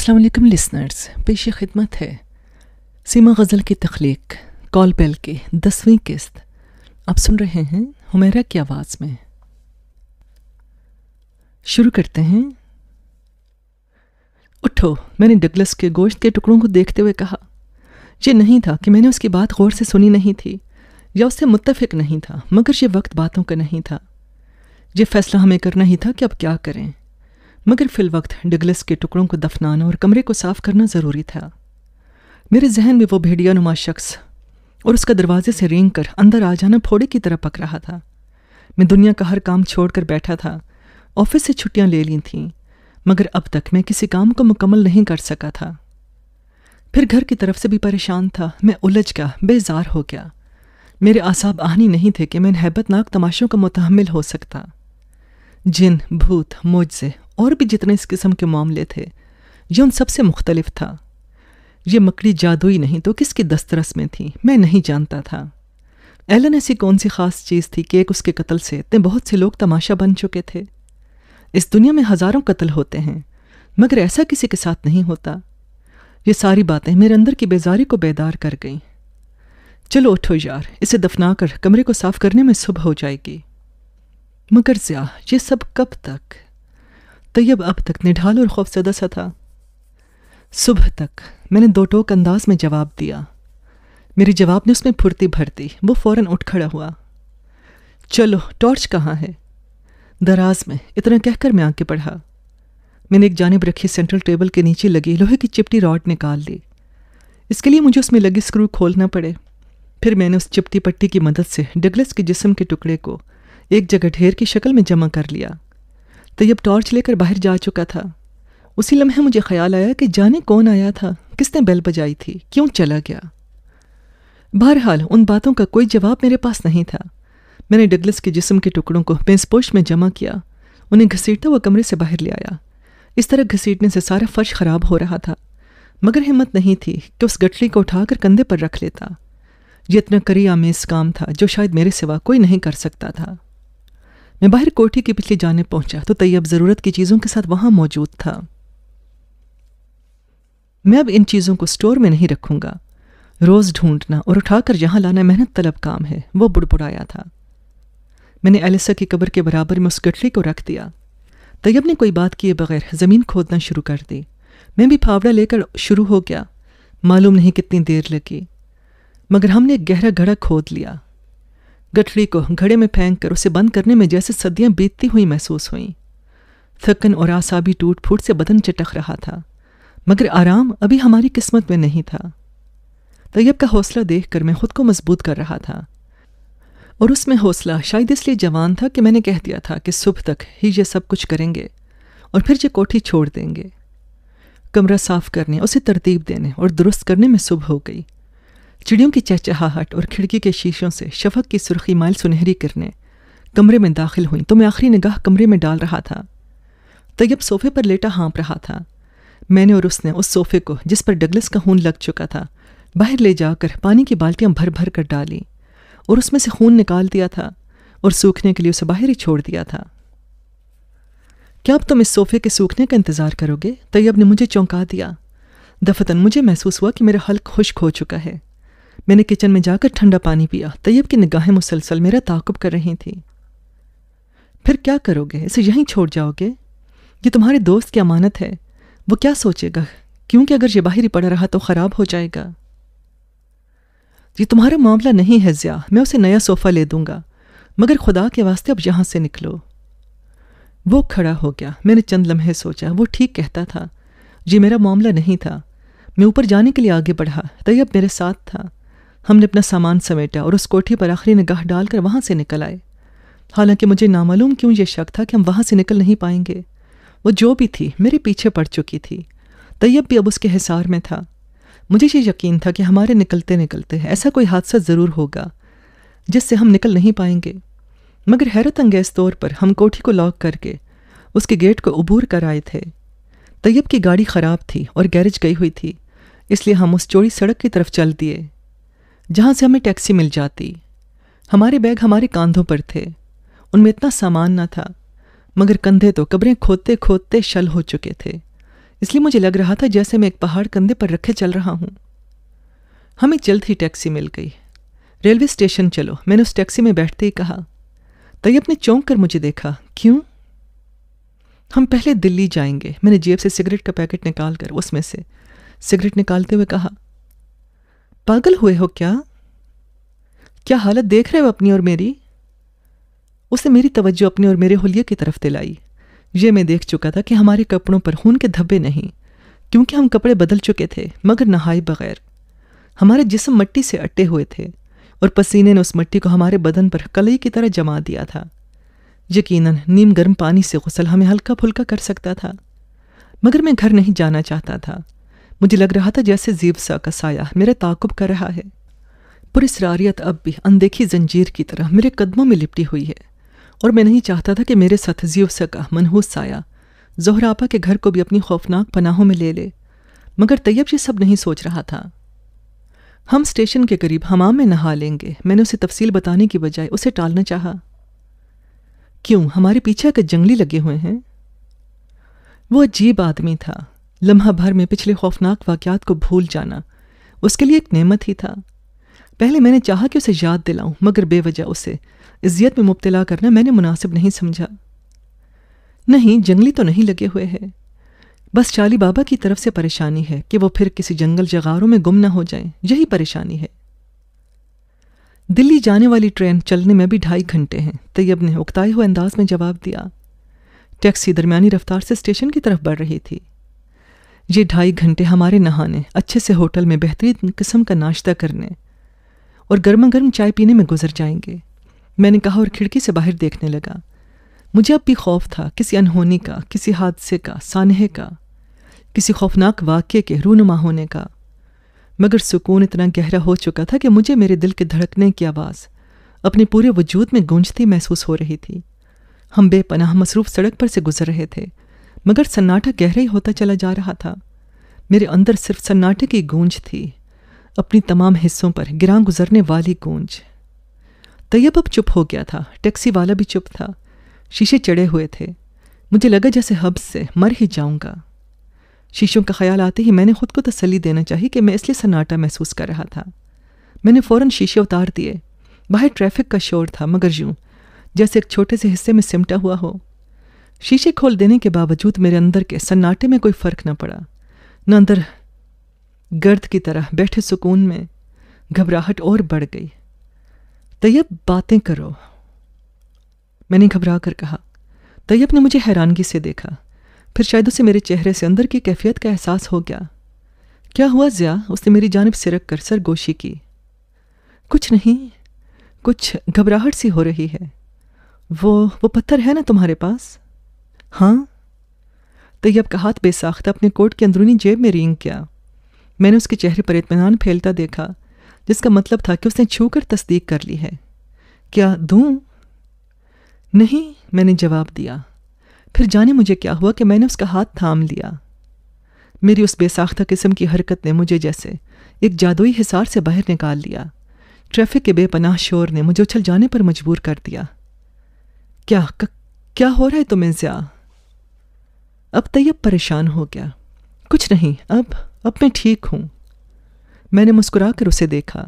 Aslam listeners पेश खिदमत है सीमा गज़ल की तख्लीक कॉल बेल की दसवीं किस्त आप सुन रहे हैं हुमेरा की आवाज़ में शुरू करते हैं उठो मैंने डगलस के गोश्त के टुकड़ों को देखते हुए कहा यह नहीं था कि मैंने उसकी बात गौर से सुनी नहीं थी या उससे मुत्तफिक नहीं था मगर यह वक्त बातों का नहीं था यह फैसला हमें करना ही था कि अब क्या करें मगर फिल वक्त डिगलस के टुकड़ों को दफनाना और कमरे को साफ करना ज़रूरी था मेरे जहन में वो भेड़िया नुमा शख्स और उसका दरवाजे से रेंग कर अंदर आ जाना फोड़े की तरह पक रहा था मैं दुनिया का हर काम छोड़कर बैठा था ऑफिस से छुट्टियां ले ली थीं मगर अब तक मैं किसी काम को मुकम्मल नहीं कर सका था फिर घर की तरफ से भी परेशान था मैं उलझ गया बेजार हो गया मेरे आसाब आहनी नहीं थे कि मैं हैबतनाक तमाशों का मुतहमल हो सकता जिन भूत मुजसे और भी जितने इस किस्म के मामले थे ये उन सबसे मुख्तलिफ था ये मकड़ी जादुई नहीं तो किसकी दस्तरस में थी मैं नहीं जानता था एलन ऐसी कौन सी ख़ास चीज़ थी कि एक उसके कत्ल से इतने बहुत से लोग तमाशा बन चुके थे इस दुनिया में हज़ारों कत्ल होते हैं मगर ऐसा किसी के साथ नहीं होता ये सारी बातें मेरे अंदर की बेजारी को बेदार कर गईं चलो उठो यार इसे दफना कर कमरे को साफ करने में सुबह हो जाएगी मगर ज़्या ये सब कब तक तैयब तो अब तक निढाल और खौफजदा सा था सुबह तक मैंने दो टोक अंदाज में जवाब दिया मेरे जवाब ने उसमें फुर्ती भर दी वो फौरन उठ खड़ा हुआ चलो टॉर्च कहाँ है दराज में इतना कहकर मैं आके पढ़ा मैंने एक जानब रखी सेंट्रल टेबल के नीचे लगी लोहे की चिपटी रॉड निकाल ली इसके लिए मुझे उसमें लगी स्क्रू खोलना पड़े फिर मैंने उस चिपटी पट्टी की मदद से डगलस के जिसम के टुकड़े को एक जगह ढेर की शक्ल में जमा कर लिया तैयब तो टॉर्च लेकर बाहर जा चुका था उसी लम्हे मुझे ख्याल आया कि जाने कौन आया था किसने बेल बजाई थी क्यों चला गया बहरहाल उन बातों का कोई जवाब मेरे पास नहीं था मैंने डगलस के जिस्म के टुकड़ों को पेंसपोश में जमा किया उन्हें घसीटता हुआ कमरे से बाहर ले आया इस तरह घसीटने से सारा फर्श खराब हो रहा था मगर हिम्मत नहीं थी कि उस गठली को उठाकर कंधे पर रख लेता ये इतना करी आमेज काम था जो शायद मेरे सिवा कोई नहीं कर सकता था मैं बाहर कोठी के पिछले जाने पहुंचा तो तैयब ज़रूरत की चीज़ों के साथ वहां मौजूद था मैं अब इन चीज़ों को स्टोर में नहीं रखूंगा रोज़ ढूंढना और उठाकर यहां लाना मेहनत तलब काम है वो बुड़बुड़ाया था मैंने एलिसा की कब्र के बराबर में उस गठरी को रख दिया तैयब ने कोई बात किए बगैर ज़मीन खोदना शुरू कर दी मैं भी फावड़ा लेकर शुरू हो गया मालूम नहीं कितनी देर लगी मगर हमने एक गहरा गढ़ा खोद लिया गठरी को घड़े में फेंक कर उसे बंद करने में जैसे सदियां बीतती हुई महसूस हुई थकन और आसाबी टूट फूट से बदन चटक रहा था मगर आराम अभी हमारी किस्मत में नहीं था तैयब का हौसला देख कर मैं खुद को मजबूत कर रहा था और उसमें हौसला शायद इसलिए जवान था कि मैंने कह दिया था कि सुबह तक ही ये सब कुछ करेंगे और फिर ये कोठी छोड़ देंगे कमरा साफ करने उसे तरतीब देने और दुरुस्त करने में सुबह हो गई चिड़ियों की चहचहाहट और खिड़की के शीशों से शफक की सुर्खी माइल सुनहरी किरने कमरे में दाखिल हुई तो मैं आखिरी निगाह कमरे में डाल रहा था तैयब सोफे पर लेटा हाँप रहा था मैंने और उसने उस सोफे को जिस पर डगलस का खून लग चुका था बाहर ले जाकर पानी की बाल्टियाँ भर भर कर डाली और उसमें से खून निकाल दिया था और सूखने के लिए उसे बाहर ही छोड़ दिया था क्या अब तुम इस सोफे के सूखने का इंतज़ार करोगे तैयब ने मुझे चौंका दिया दफतन मुझे महसूस हुआ कि मेरा हल्क खुश्क हो चुका है मैंने किचन में जाकर ठंडा पानी पिया तैयब की निगाहें मुसलसल मेरा ताकुब कर रही थी फिर क्या करोगे इसे यहीं छोड़ जाओगे ये तुम्हारे दोस्त की अमानत है वो क्या सोचेगा क्योंकि अगर ये बाहरी पड़ा रहा तो ख़राब हो जाएगा ये तुम्हारा मामला नहीं है ज़्या मैं उसे नया सोफ़ा ले दूंगा मगर खुदा के वास्ते अब यहाँ से निकलो वो खड़ा हो गया मैंने चंद लम्हे सोचा वो ठीक कहता था ये मेरा मामला नहीं था मैं ऊपर जाने के लिए आगे बढ़ा तैयब मेरे साथ था हमने अपना सामान समेटा और उस कोठी पर आखिरी निगाह डालकर वहाँ से निकल आए हालांकि मुझे नामालूम क्यों यह शक था कि हम वहाँ से निकल नहीं पाएंगे वो जो भी थी मेरे पीछे पड़ चुकी थी तैयब भी अब उसके हिसार में था मुझे ये यकीन था कि हमारे निकलते निकलते ऐसा कोई हादसा ज़रूर होगा जिससे हम निकल नहीं पाएंगे मगर हैरत अंगेज तौर पर हम कोठी को लॉक करके उसके गेट को उबूर कर आए थे तैयब की गाड़ी ख़राब थी और गैरेज गई हुई थी इसलिए हम उस चोरी सड़क की तरफ चल दिए जहाँ से हमें टैक्सी मिल जाती हमारे बैग हमारे कंधों पर थे उनमें इतना सामान ना था मगर कंधे तो कब्रें खोदते खोदते शल हो चुके थे इसलिए मुझे लग रहा था जैसे मैं एक पहाड़ कंधे पर रखे चल रहा हूँ हमें जल्द ही टैक्सी मिल गई रेलवे स्टेशन चलो मैंने उस टैक्सी में बैठते ही कहा तैयब ने चौंक कर मुझे देखा क्यों हम पहले दिल्ली जाएंगे मैंने जेब से सिगरेट का पैकेट निकाल कर उसमें से सिगरेट निकालते हुए कहा पागल हुए हो क्या क्या हालत देख रहे हो अपनी और मेरी उसे मेरी तवज्जो अपने और मेरे होलिया की तरफ दिलाई ये मैं देख चुका था कि हमारे कपड़ों पर खून के धब्बे नहीं क्योंकि हम कपड़े बदल चुके थे मगर नहाए बगैर हमारे जिसम मट्टी से अटे हुए थे और पसीने ने उस मट्टी को हमारे बदन पर कलई की तरह जमा दिया था यकीनन नीम गर्म पानी से गुसल हमें हल्का फुल्का कर सकता था मगर मैं घर नहीं जाना चाहता था मुझे लग रहा था जैसे जीव सा का साया मेरे ताकुब कर रहा है रारियत अब भी अनदेखी जंजीर की तरह मेरे कदमों में लिपटी हुई है और मैं नहीं चाहता था कि मेरे साथ जीव सा का मनहूस साया जोहरापा के घर को भी अपनी खौफनाक पनाहों में ले ले मगर तैयब ये सब नहीं सोच रहा था हम स्टेशन के करीब हमाम में नहा लेंगे मैंने उसे तफसील बताने की बजाय उसे टालना चाहा क्यों हमारे पीछे के जंगली लगे हुए हैं वो अजीब आदमी था लम्हा भर में पिछले खौफनाक वाक़ात को भूल जाना उसके लिए एक नेमत ही था पहले मैंने चाहा कि उसे याद दिलाऊं मगर बेवजह उसे इज्जत में मुबतला करना मैंने मुनासिब नहीं समझा नहीं जंगली तो नहीं लगे हुए हैं बस चाली बाबा की तरफ से परेशानी है कि वो फिर किसी जंगल जगारों में गुम न हो जाए यही परेशानी है दिल्ली जाने वाली ट्रेन चलने में भी ढाई घंटे हैं तैयब ने उकताए हुए अंदाज में जवाब दिया टैक्सी दरमियानी रफ्तार से स्टेशन की तरफ बढ़ रही थी ये ढाई घंटे हमारे नहाने अच्छे से होटल में बेहतरीन किस्म का नाश्ता करने और गर्मा गर्म चाय पीने में गुजर जाएंगे मैंने कहा और खिड़की से बाहर देखने लगा मुझे अब भी खौफ था किसी अनहोनी का किसी हादसे का सानहे का किसी खौफनाक वाक्य के रूनुमा होने का मगर सुकून इतना गहरा हो चुका था कि मुझे मेरे दिल के धड़कने की आवाज़ अपने पूरे वजूद में गूंजती महसूस हो रही थी हम बेपनाह मसरूफ सड़क पर से गुजर रहे थे मगर सन्नाटा गहरा ही होता चला जा रहा था मेरे अंदर सिर्फ सन्नाटे की गूंज थी अपनी तमाम हिस्सों पर गिरा गुजरने वाली गूंज तैयब अब चुप हो गया था टैक्सी वाला भी चुप था शीशे चढ़े हुए थे मुझे लगा जैसे हब से मर ही जाऊंगा शीशों का ख्याल आते ही मैंने खुद को तसली देना चाहिए कि मैं इसलिए सन्नाटा महसूस कर रहा था मैंने फ़ौरन शीशे उतार दिए बाहर ट्रैफिक का शोर था मगर यूं जैसे एक छोटे से हिस्से में सिमटा हुआ हो शीशे खोल देने के बावजूद मेरे अंदर के सन्नाटे में कोई फर्क न पड़ा न अंदर गर्द की तरह बैठे सुकून में घबराहट और बढ़ गई तैयब बातें करो मैंने घबरा कर कहा तैयब ने मुझे हैरानगी से देखा फिर शायद उसे मेरे चेहरे से अंदर की कैफियत का एहसास हो गया क्या हुआ ज़िया उसने मेरी जानब सिरक कर सरगोशी की कुछ नहीं कुछ घबराहट सी हो रही है वो वो पत्थर है ना तुम्हारे पास हाँ तैयब तो का हाथ बेसाख्ता अपने कोट की अंदरूनी जेब में रेंग किया मैंने उसके चेहरे पर इतमान फैलता देखा जिसका मतलब था कि उसने छू कर तस्दीक कर ली है क्या दूँ नहीं मैंने जवाब दिया फिर जाने मुझे क्या हुआ कि मैंने उसका हाथ थाम लिया मेरी उस बेसाख्ता किस्म की हरकत ने मुझे जैसे एक जादुई हिसार से बाहर निकाल लिया ट्रैफिक के बेपनाह शोर ने मुझे उछल जाने पर मजबूर कर दिया क्या क्या हो रहा है तुम्हें ज़्या अब तैयब तो परेशान हो गया कुछ नहीं अब अब मैं ठीक हूं मैंने मुस्कुरा कर उसे देखा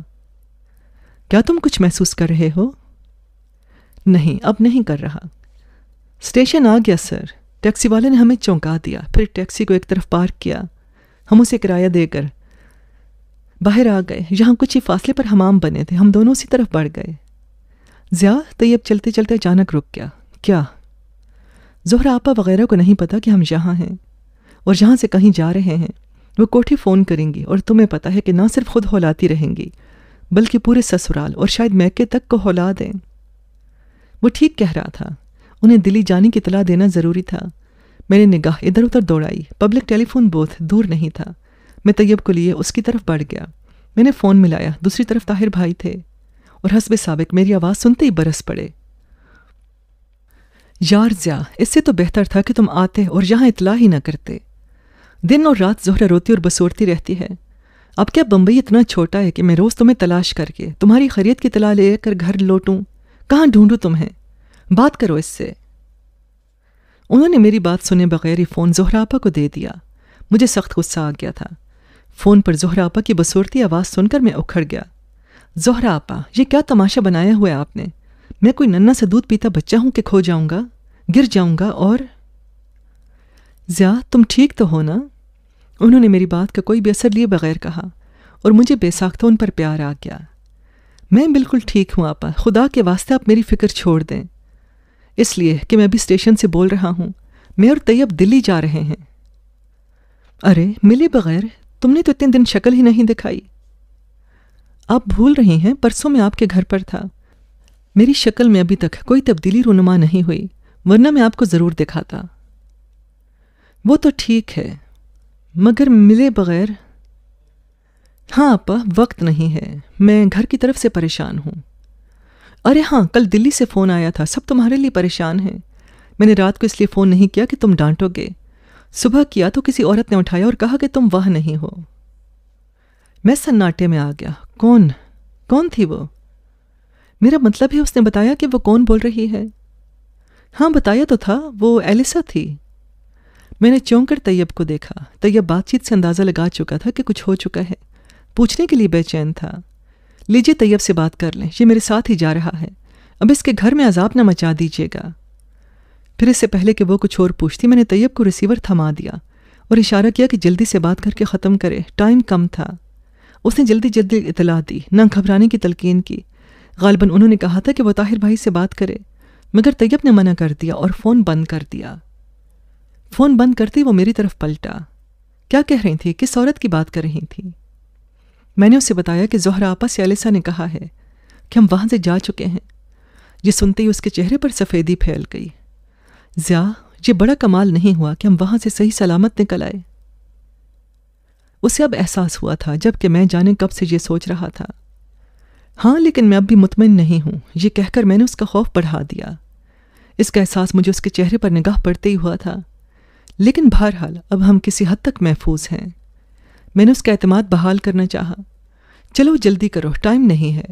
क्या तुम कुछ महसूस कर रहे हो नहीं अब नहीं कर रहा स्टेशन आ गया सर टैक्सी वाले ने हमें चौंका दिया फिर टैक्सी को एक तरफ पार्क किया हम उसे किराया देकर बाहर आ गए यहाँ कुछ ही फासले पर हमाम बने थे हम दोनों उसी तरफ बढ़ गए ज्या तैयब तो चलते चलते अचानक रुक गया क्या जोहरा आपा वगैरह को नहीं पता कि हम यहाँ हैं और यहाँ से कहीं जा रहे हैं वो कोठी फ़ोन करेंगी और तुम्हें पता है कि ना सिर्फ खुद हौलाती रहेंगी बल्कि पूरे ससुराल और शायद मैके तक को हौला दें वो ठीक कह रहा था उन्हें दिल्ली जाने की तला देना ज़रूरी था मैंने निगाह इधर उधर दौड़ाई पब्लिक टेलीफोन बूथ दूर नहीं था मैं तैयब को लिए उसकी तरफ बढ़ गया मैंने फ़ोन मिलाया दूसरी तरफ ताहिर भाई थे और हसब सबक मेरी आवाज़ सुनते ही बरस पड़े यार ज्या इससे तो बेहतर था कि तुम आते और यहाँ इतला ही ना करते दिन और रात जोहरा रोती और बसोरती रहती है अब क्या बम्बई इतना छोटा है कि मैं रोज़ तुम्हें तलाश करके तुम्हारी खरीद की तला लेकर घर लौटूँ कहाँ ढूंढूँ तुम्हें बात करो इससे उन्होंने मेरी बात सुने बगैर ही फ़ोन जोहरा आपा को दे दिया मुझे सख्त गुस्सा आ गया था फ़ोन पर जहरापा की बसोरती आवाज़ सुनकर मैं उखड़ गया जोहरा आपा ये क्या तमाशा बनाया हुआ है आपने मैं कोई नन्ना सा दूध पीता बच्चा हूं कि खो जाऊंगा गिर जाऊंगा और ज़िया तुम ठीक तो हो ना उन्होंने मेरी बात का कोई भी असर लिए बगैर कहा और मुझे बेसाख्ता उन पर प्यार आ गया मैं बिल्कुल ठीक हूं आपा खुदा के वास्ते आप मेरी फ़िक्र छोड़ दें इसलिए कि मैं अभी स्टेशन से बोल रहा हूं मैं और तैयब दिल्ली जा रहे हैं अरे मिले बगैर तुमने तो इतने दिन शक्ल ही नहीं दिखाई आप भूल रही हैं परसों मैं आपके घर पर था मेरी शक्ल में अभी तक कोई तब्दीली रुनुमा नहीं हुई वरना मैं आपको ज़रूर दिखाता वो तो ठीक है मगर मिले बगैर हाँ आपा वक्त नहीं है मैं घर की तरफ से परेशान हूँ अरे हाँ कल दिल्ली से फ़ोन आया था सब तुम्हारे लिए परेशान हैं मैंने रात को इसलिए फ़ोन नहीं किया कि तुम डांटोगे सुबह किया तो किसी औरत ने उठाया और कहा कि तुम वह नहीं हो मैं सन्नाटे में आ गया कौन कौन थी वो मेरा मतलब है उसने बताया कि वो कौन बोल रही है हाँ बताया तो था वो एलिसा थी मैंने चौंकर तैयब को देखा तैयब बातचीत से अंदाज़ा लगा चुका था कि कुछ हो चुका है पूछने के लिए बेचैन था लीजिए तैयब से बात कर लें ये मेरे साथ ही जा रहा है अब इसके घर में अजाब ना मचा दीजिएगा फिर इससे पहले कि वो कुछ और पूछती मैंने तैयब को रिसीवर थमा दिया और इशारा किया कि जल्दी से बात करके ख़त्म करे टाइम कम था उसने जल्दी जल्दी इतला दी ना घबराने की तलकिन की गालबन उन्होंने कहा था कि वह ताहिर भाई से बात करे मगर तैयब ने मना कर दिया और फ़ोन बंद कर दिया फ़ोन बंद करते ही वो मेरी तरफ पलटा क्या कह रही थी किस औरत की बात कर रही थी मैंने उसे बताया कि जोहरा आपा से अलिसा ने कहा है कि हम वहाँ से जा चुके हैं ये सुनते ही उसके चेहरे पर सफ़ेदी फैल गई ज़्या ये बड़ा कमाल नहीं हुआ कि हम वहाँ से सही सलामत निकल आए उसे अब एहसास हुआ था जबकि मैं जाने कब से ये सोच रहा था हाँ लेकिन मैं अब भी मुतमिन नहीं हूँ ये कहकर मैंने उसका खौफ बढ़ा दिया इसका एहसास मुझे उसके चेहरे पर निगाह पड़ते ही हुआ था लेकिन बहरहाल अब हम किसी हद तक महफूज हैं मैंने उसका अतमाद बहाल करना चाहा चलो जल्दी करो टाइम नहीं है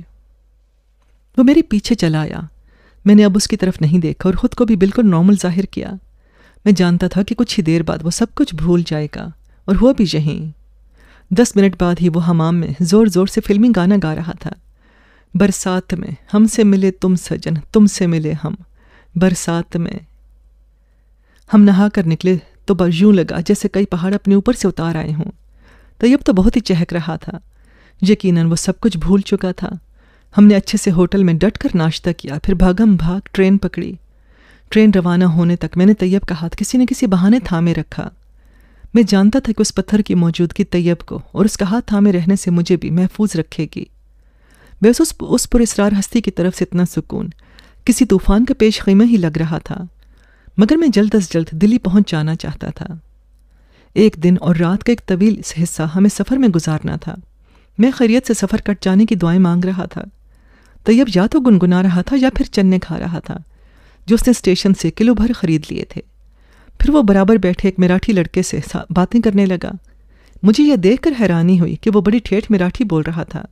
वो मेरे पीछे चला आया मैंने अब उसकी तरफ नहीं देखा और ख़ुद को भी बिल्कुल नॉर्मल जाहिर किया मैं जानता था कि कुछ ही देर बाद वो सब कुछ भूल जाएगा और हुआ भी यहीं दस मिनट बाद ही वो हमाम में ज़ोर ज़ोर से फिल्मी गाना गा रहा था बरसात में हमसे मिले तुम सजन तुमसे मिले हम बरसात में हम नहा कर निकले तो बस यूं लगा जैसे कई पहाड़ अपने ऊपर से उतार आए हों तैयब तो, तो बहुत ही चहक रहा था यकीनन वो सब कुछ भूल चुका था हमने अच्छे से होटल में डट कर नाश्ता किया फिर भागम भाग ट्रेन पकड़ी ट्रेन रवाना होने तक मैंने तैयब का हाथ किसी न किसी बहाने थामे रखा मैं जानता था कि उस पत्थर की मौजूदगी तैयब को और उसका हाथ थामे रहने से मुझे भी महफूज रखेगी बस उस उस पुरस्रार हस्ती की तरफ से इतना सुकून किसी तूफान का पेश खेमा ही लग रहा था मगर मैं जल्द अज जल्द दिल्ली पहुंच जाना चाहता था एक दिन और रात का एक तवील हिस्सा हमें सफ़र में गुजारना था मैं खैरियत से सफ़र कट जाने की दुआएं मांग रहा था तैयब या तो गुनगुना रहा था या फिर चन्ने खा रहा था जो उसने स्टेशन से किलो भर खरीद लिए थे फिर वो बराबर बैठे एक मराठी लड़के से बातें करने लगा मुझे यह देखकर हैरानी हुई कि वो बड़ी ठेठ मराठी बोल रहा था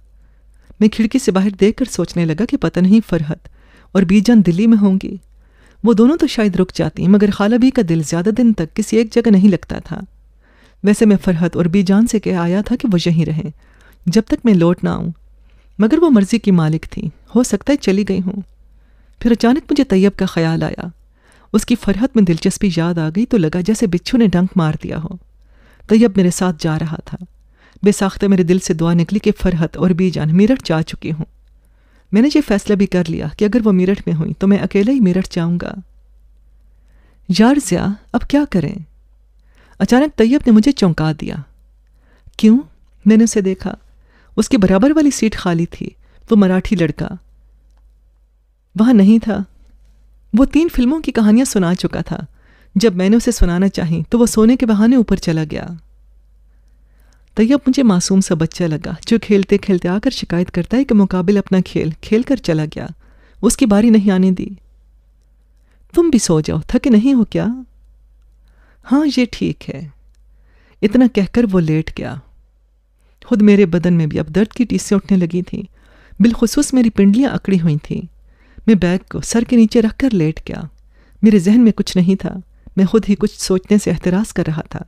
मैं खिड़की से बाहर देख सोचने लगा कि पता नहीं फरहत और बीजान दिल्ली में होंगी वो दोनों तो शायद रुक जाती मगर खाला भी का दिल ज़्यादा दिन तक किसी एक जगह नहीं लगता था वैसे मैं फरहत और बीजान से कह आया था कि वो यहीं रहें जब तक मैं लौट ना आऊं मगर वो मर्ज़ी की मालिक थी हो सकता है चली गई हूँ फिर अचानक मुझे तैयब का ख्याल आया उसकी फरहत में दिलचस्पी याद आ गई तो लगा जैसे बिच्छू ने डंक मार दिया हो तैयब मेरे साथ जा रहा था बेसाख्ते मेरे दिल से दुआ निकली कि फरहत और बीजान मेरठ जा चुकी हूँ मैंने ये फैसला भी कर लिया कि अगर वो मेरठ में हुई तो मैं अकेले ही मेरठ जाऊंगा यार ज़िया अब क्या करें अचानक तैयब ने मुझे चौंका दिया क्यों मैंने उसे देखा उसके बराबर वाली सीट खाली थी वो मराठी लड़का वहां नहीं था वो तीन फिल्मों की कहानियां सुना चुका था जब मैंने उसे सुनाना चाही तो वो सोने के बहाने ऊपर चला गया तैयब तो मुझे मासूम सा बच्चा लगा जो खेलते खेलते आकर शिकायत करता है कि मुकाबिल अपना खेल खेल कर चला गया उसकी बारी नहीं आने दी तुम भी सो जाओ थके नहीं हो क्या हाँ ये ठीक है इतना कहकर वो लेट गया खुद मेरे बदन में भी अब दर्द की टीसें उठने लगी थीं बिलखसूस मेरी पिंडलियाँ अकड़ी हुई थीं मैं बैग को सर के नीचे रख कर लेट गया मेरे जहन में कुछ नहीं था मैं खुद ही कुछ सोचने से एहतराज़ कर रहा था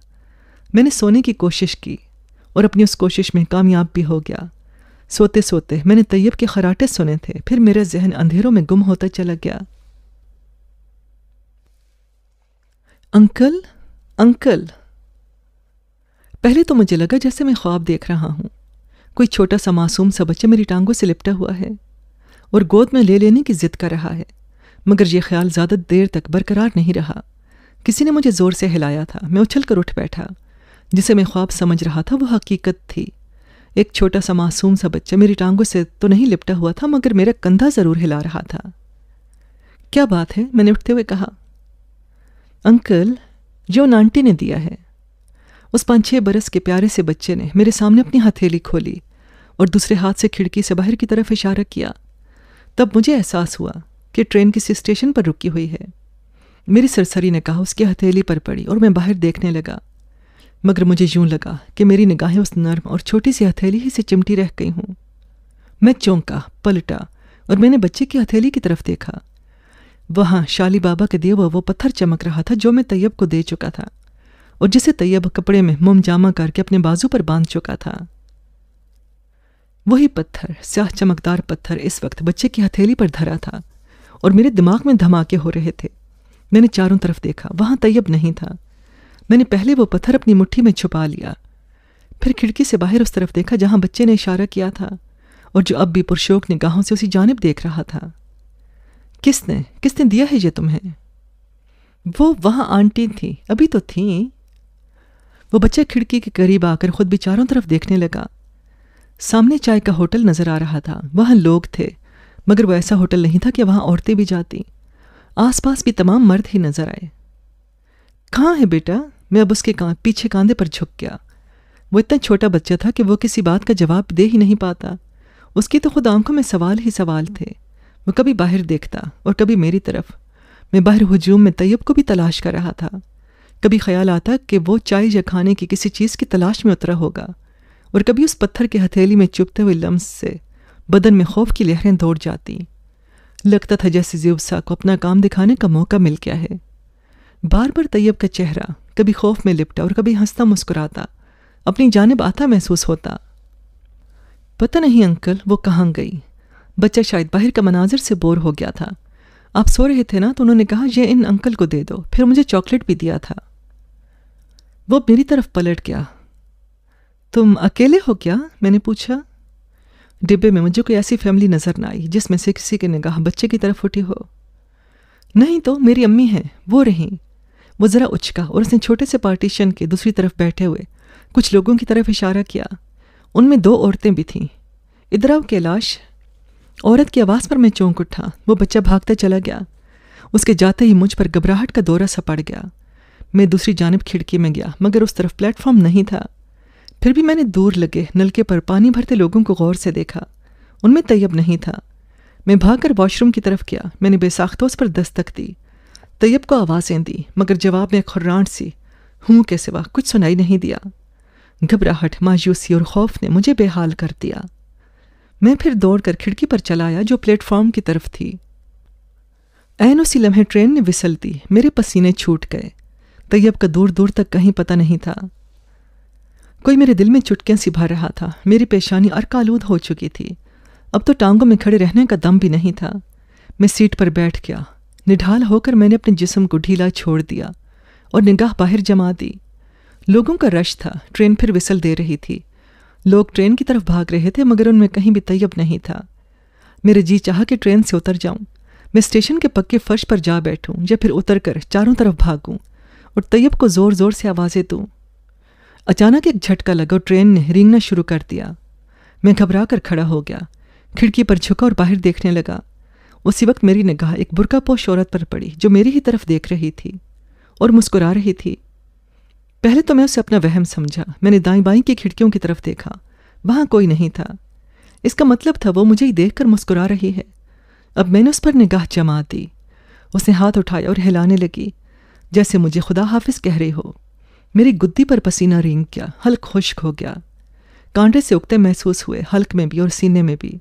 मैंने सोने की कोशिश की और अपनी उस कोशिश में कामयाब भी हो गया सोते सोते मैंने तैयब के खराटे सुने थे फिर मेरा जहन अंधेरों में गुम होता चला गया अंकल अंकल पहले तो मुझे लगा जैसे मैं ख्वाब देख रहा हूं कोई छोटा सा मासूम सा बच्चा मेरी टांगों से लिपटा हुआ है और गोद में ले लेने की जिद कर रहा है मगर यह ख्याल ज़्यादा देर तक बरकरार नहीं रहा किसी ने मुझे ज़ोर से हिलाया था मैं उछल कर उठ बैठा जिसे मैं ख्वाब समझ रहा था वह हकीकत थी एक छोटा सा मासूम सा बच्चा मेरी टांगों से तो नहीं लिपटा हुआ था मगर मेरा कंधा ज़रूर हिला रहा था क्या बात है मैंने उठते हुए कहा अंकल जो उन आंटी ने दिया है उस पाँच छः बरस के प्यारे से बच्चे ने मेरे सामने अपनी हथेली खोली और दूसरे हाथ से खिड़की से बाहर की तरफ इशारा किया तब मुझे एहसास हुआ कि ट्रेन किसी स्टेशन पर रुकी हुई है मेरी सरसरी ने कहा उसकी हथेली पर पड़ी और मैं बाहर देखने लगा मगर मुझे यूं लगा कि मेरी निगाहें उस नर्म और छोटी सी हथेली ही से चिमटी रह गई हूं मैं चौंका पलटा और मैंने बच्चे की हथेली की तरफ देखा वहां शाली बाबा के दिए हुआ वो पत्थर चमक रहा था जो मैं तैयब को दे चुका था और जिसे तैयब कपड़े में मुमजामा करके अपने बाजू पर बांध चुका था वही पत्थर स्याह चमकदार पत्थर इस वक्त बच्चे की हथेली पर धरा था और मेरे दिमाग में धमाके हो रहे थे मैंने चारों तरफ देखा वहां तैयब नहीं था मैंने पहले वो पत्थर अपनी मुट्ठी में छुपा लिया फिर खिड़की से बाहर उस तरफ देखा जहां बच्चे ने इशारा किया था और जो अब भी पुरशोक ने गाहों से उसी जानब देख रहा था किसने किसने दिया है ये तुम्हें वो वहां आंटी थी अभी तो थी वो बच्चा खिड़की के करीब आकर खुद भी चारों तरफ देखने लगा सामने चाय का होटल नज़र आ रहा था वहां लोग थे मगर वो ऐसा होटल नहीं था कि वहां औरतें भी जाती आसपास भी तमाम मर्द ही नज़र आए कहाँ है बेटा मैं अब उसके कान पीछे कांधे पर झुक गया वो इतना छोटा बच्चा था कि वो किसी बात का जवाब दे ही नहीं पाता उसकी तो खुद आंखों में सवाल ही सवाल थे वो कभी बाहर देखता और कभी मेरी तरफ मैं बाहर हजूम में तैयब को भी तलाश कर रहा था कभी ख्याल आता कि वो चाय या खाने की किसी चीज़ की तलाश में उतरा होगा और कभी उस पत्थर की हथेली में चुपते हुए लम्स से बदन में खौफ की लहरें दौड़ जाती लगता था जैसे जीवसा को अपना काम दिखाने का मौका मिल गया है बार बार तैयब का चेहरा कभी खौफ में लिपटा और कभी हंसता मुस्कुराता अपनी जानब आता महसूस होता पता नहीं अंकल वो कहाँ गई बच्चा शायद बाहर का मनाजिर से बोर हो गया था आप सो रहे थे ना तो उन्होंने कहा यह इन अंकल को दे दो फिर मुझे चॉकलेट भी दिया था वो मेरी तरफ पलट गया तुम अकेले हो क्या मैंने पूछा डिब्बे में मुझे कोई ऐसी फैमिली नज़र ना आई जिसमें से किसी की निगाह बच्चे की तरफ उठी हो नहीं तो मेरी अम्मी हैं वो रहीं वो ज़रा उचका और उसने छोटे से पार्टीशन के दूसरी तरफ बैठे हुए कुछ लोगों की तरफ इशारा किया उनमें दो औरतें भी थीं इधर कैलाश औरत की आवाज़ पर मैं चौंक उठा वो बच्चा भागता चला गया उसके जाते ही मुझ पर घबराहट का दौरा सा पड़ गया मैं दूसरी जानब खिड़की में गया मगर उस तरफ प्लेटफॉर्म नहीं था फिर भी मैंने दूर लगे नलके पर पानी भरते लोगों को गौर से देखा उनमें तैयब नहीं था मैं भागकर वॉशरूम की तरफ गया मैंने बेसाख्तों पर दस्तक दी तैयब को आवाज़ें दी मगर जवाब में खुर्रांड सी हूँ के सिवा कुछ सुनाई नहीं दिया घबराहट मायूसी और खौफ ने मुझे बेहाल कर दिया मैं फिर दौड़कर खिड़की पर चलाया जो प्लेटफॉर्म की तरफ थी ऐन उसी लम्हे ट्रेन ने विसल दी मेरे पसीने छूट गए तैयब का दूर दूर तक कहीं पता नहीं था कोई मेरे दिल में चुटकियां सी भर रहा था मेरी पेशानी अर्कालूद हो चुकी थी अब तो टांगों में खड़े रहने का दम भी नहीं था मैं सीट पर बैठ गया निढाल होकर मैंने अपने जिस्म को ढीला छोड़ दिया और निगाह बाहर जमा दी लोगों का रश था ट्रेन फिर विसल दे रही थी लोग ट्रेन की तरफ भाग रहे थे मगर उनमें कहीं भी तैयब नहीं था मेरे जी चाह कि ट्रेन से उतर जाऊं मैं स्टेशन के पक्के फर्श पर जा बैठूं या फिर उतर कर चारों तरफ भागूं और तैयब को ज़ोर ज़ोर से आवाज़ें दूं अचानक एक झटका लगा और ट्रेन ने रिंगना शुरू कर दिया मैं घबरा कर खड़ा हो गया खिड़की पर झुका और बाहर देखने लगा उसी वक्त मेरी निगाह एक पोश औरत पर पड़ी जो मेरी ही तरफ देख रही थी और मुस्कुरा रही थी पहले तो मैं उसे अपना वहम समझा मैंने दाई बाई की खिड़कियों की तरफ देखा वहाँ कोई नहीं था इसका मतलब था वो मुझे ही देख कर मुस्कुरा रही है अब मैंने उस पर निगाह जमा दी उसने हाथ उठाया और हिलाने लगी जैसे मुझे खुदा हाफिज कह रही हो मेरी गुद्दी पर पसीना रेंग गया हल्क खुश्क हो गया कांडे से उगते महसूस हुए हल्क में भी और सीने में भी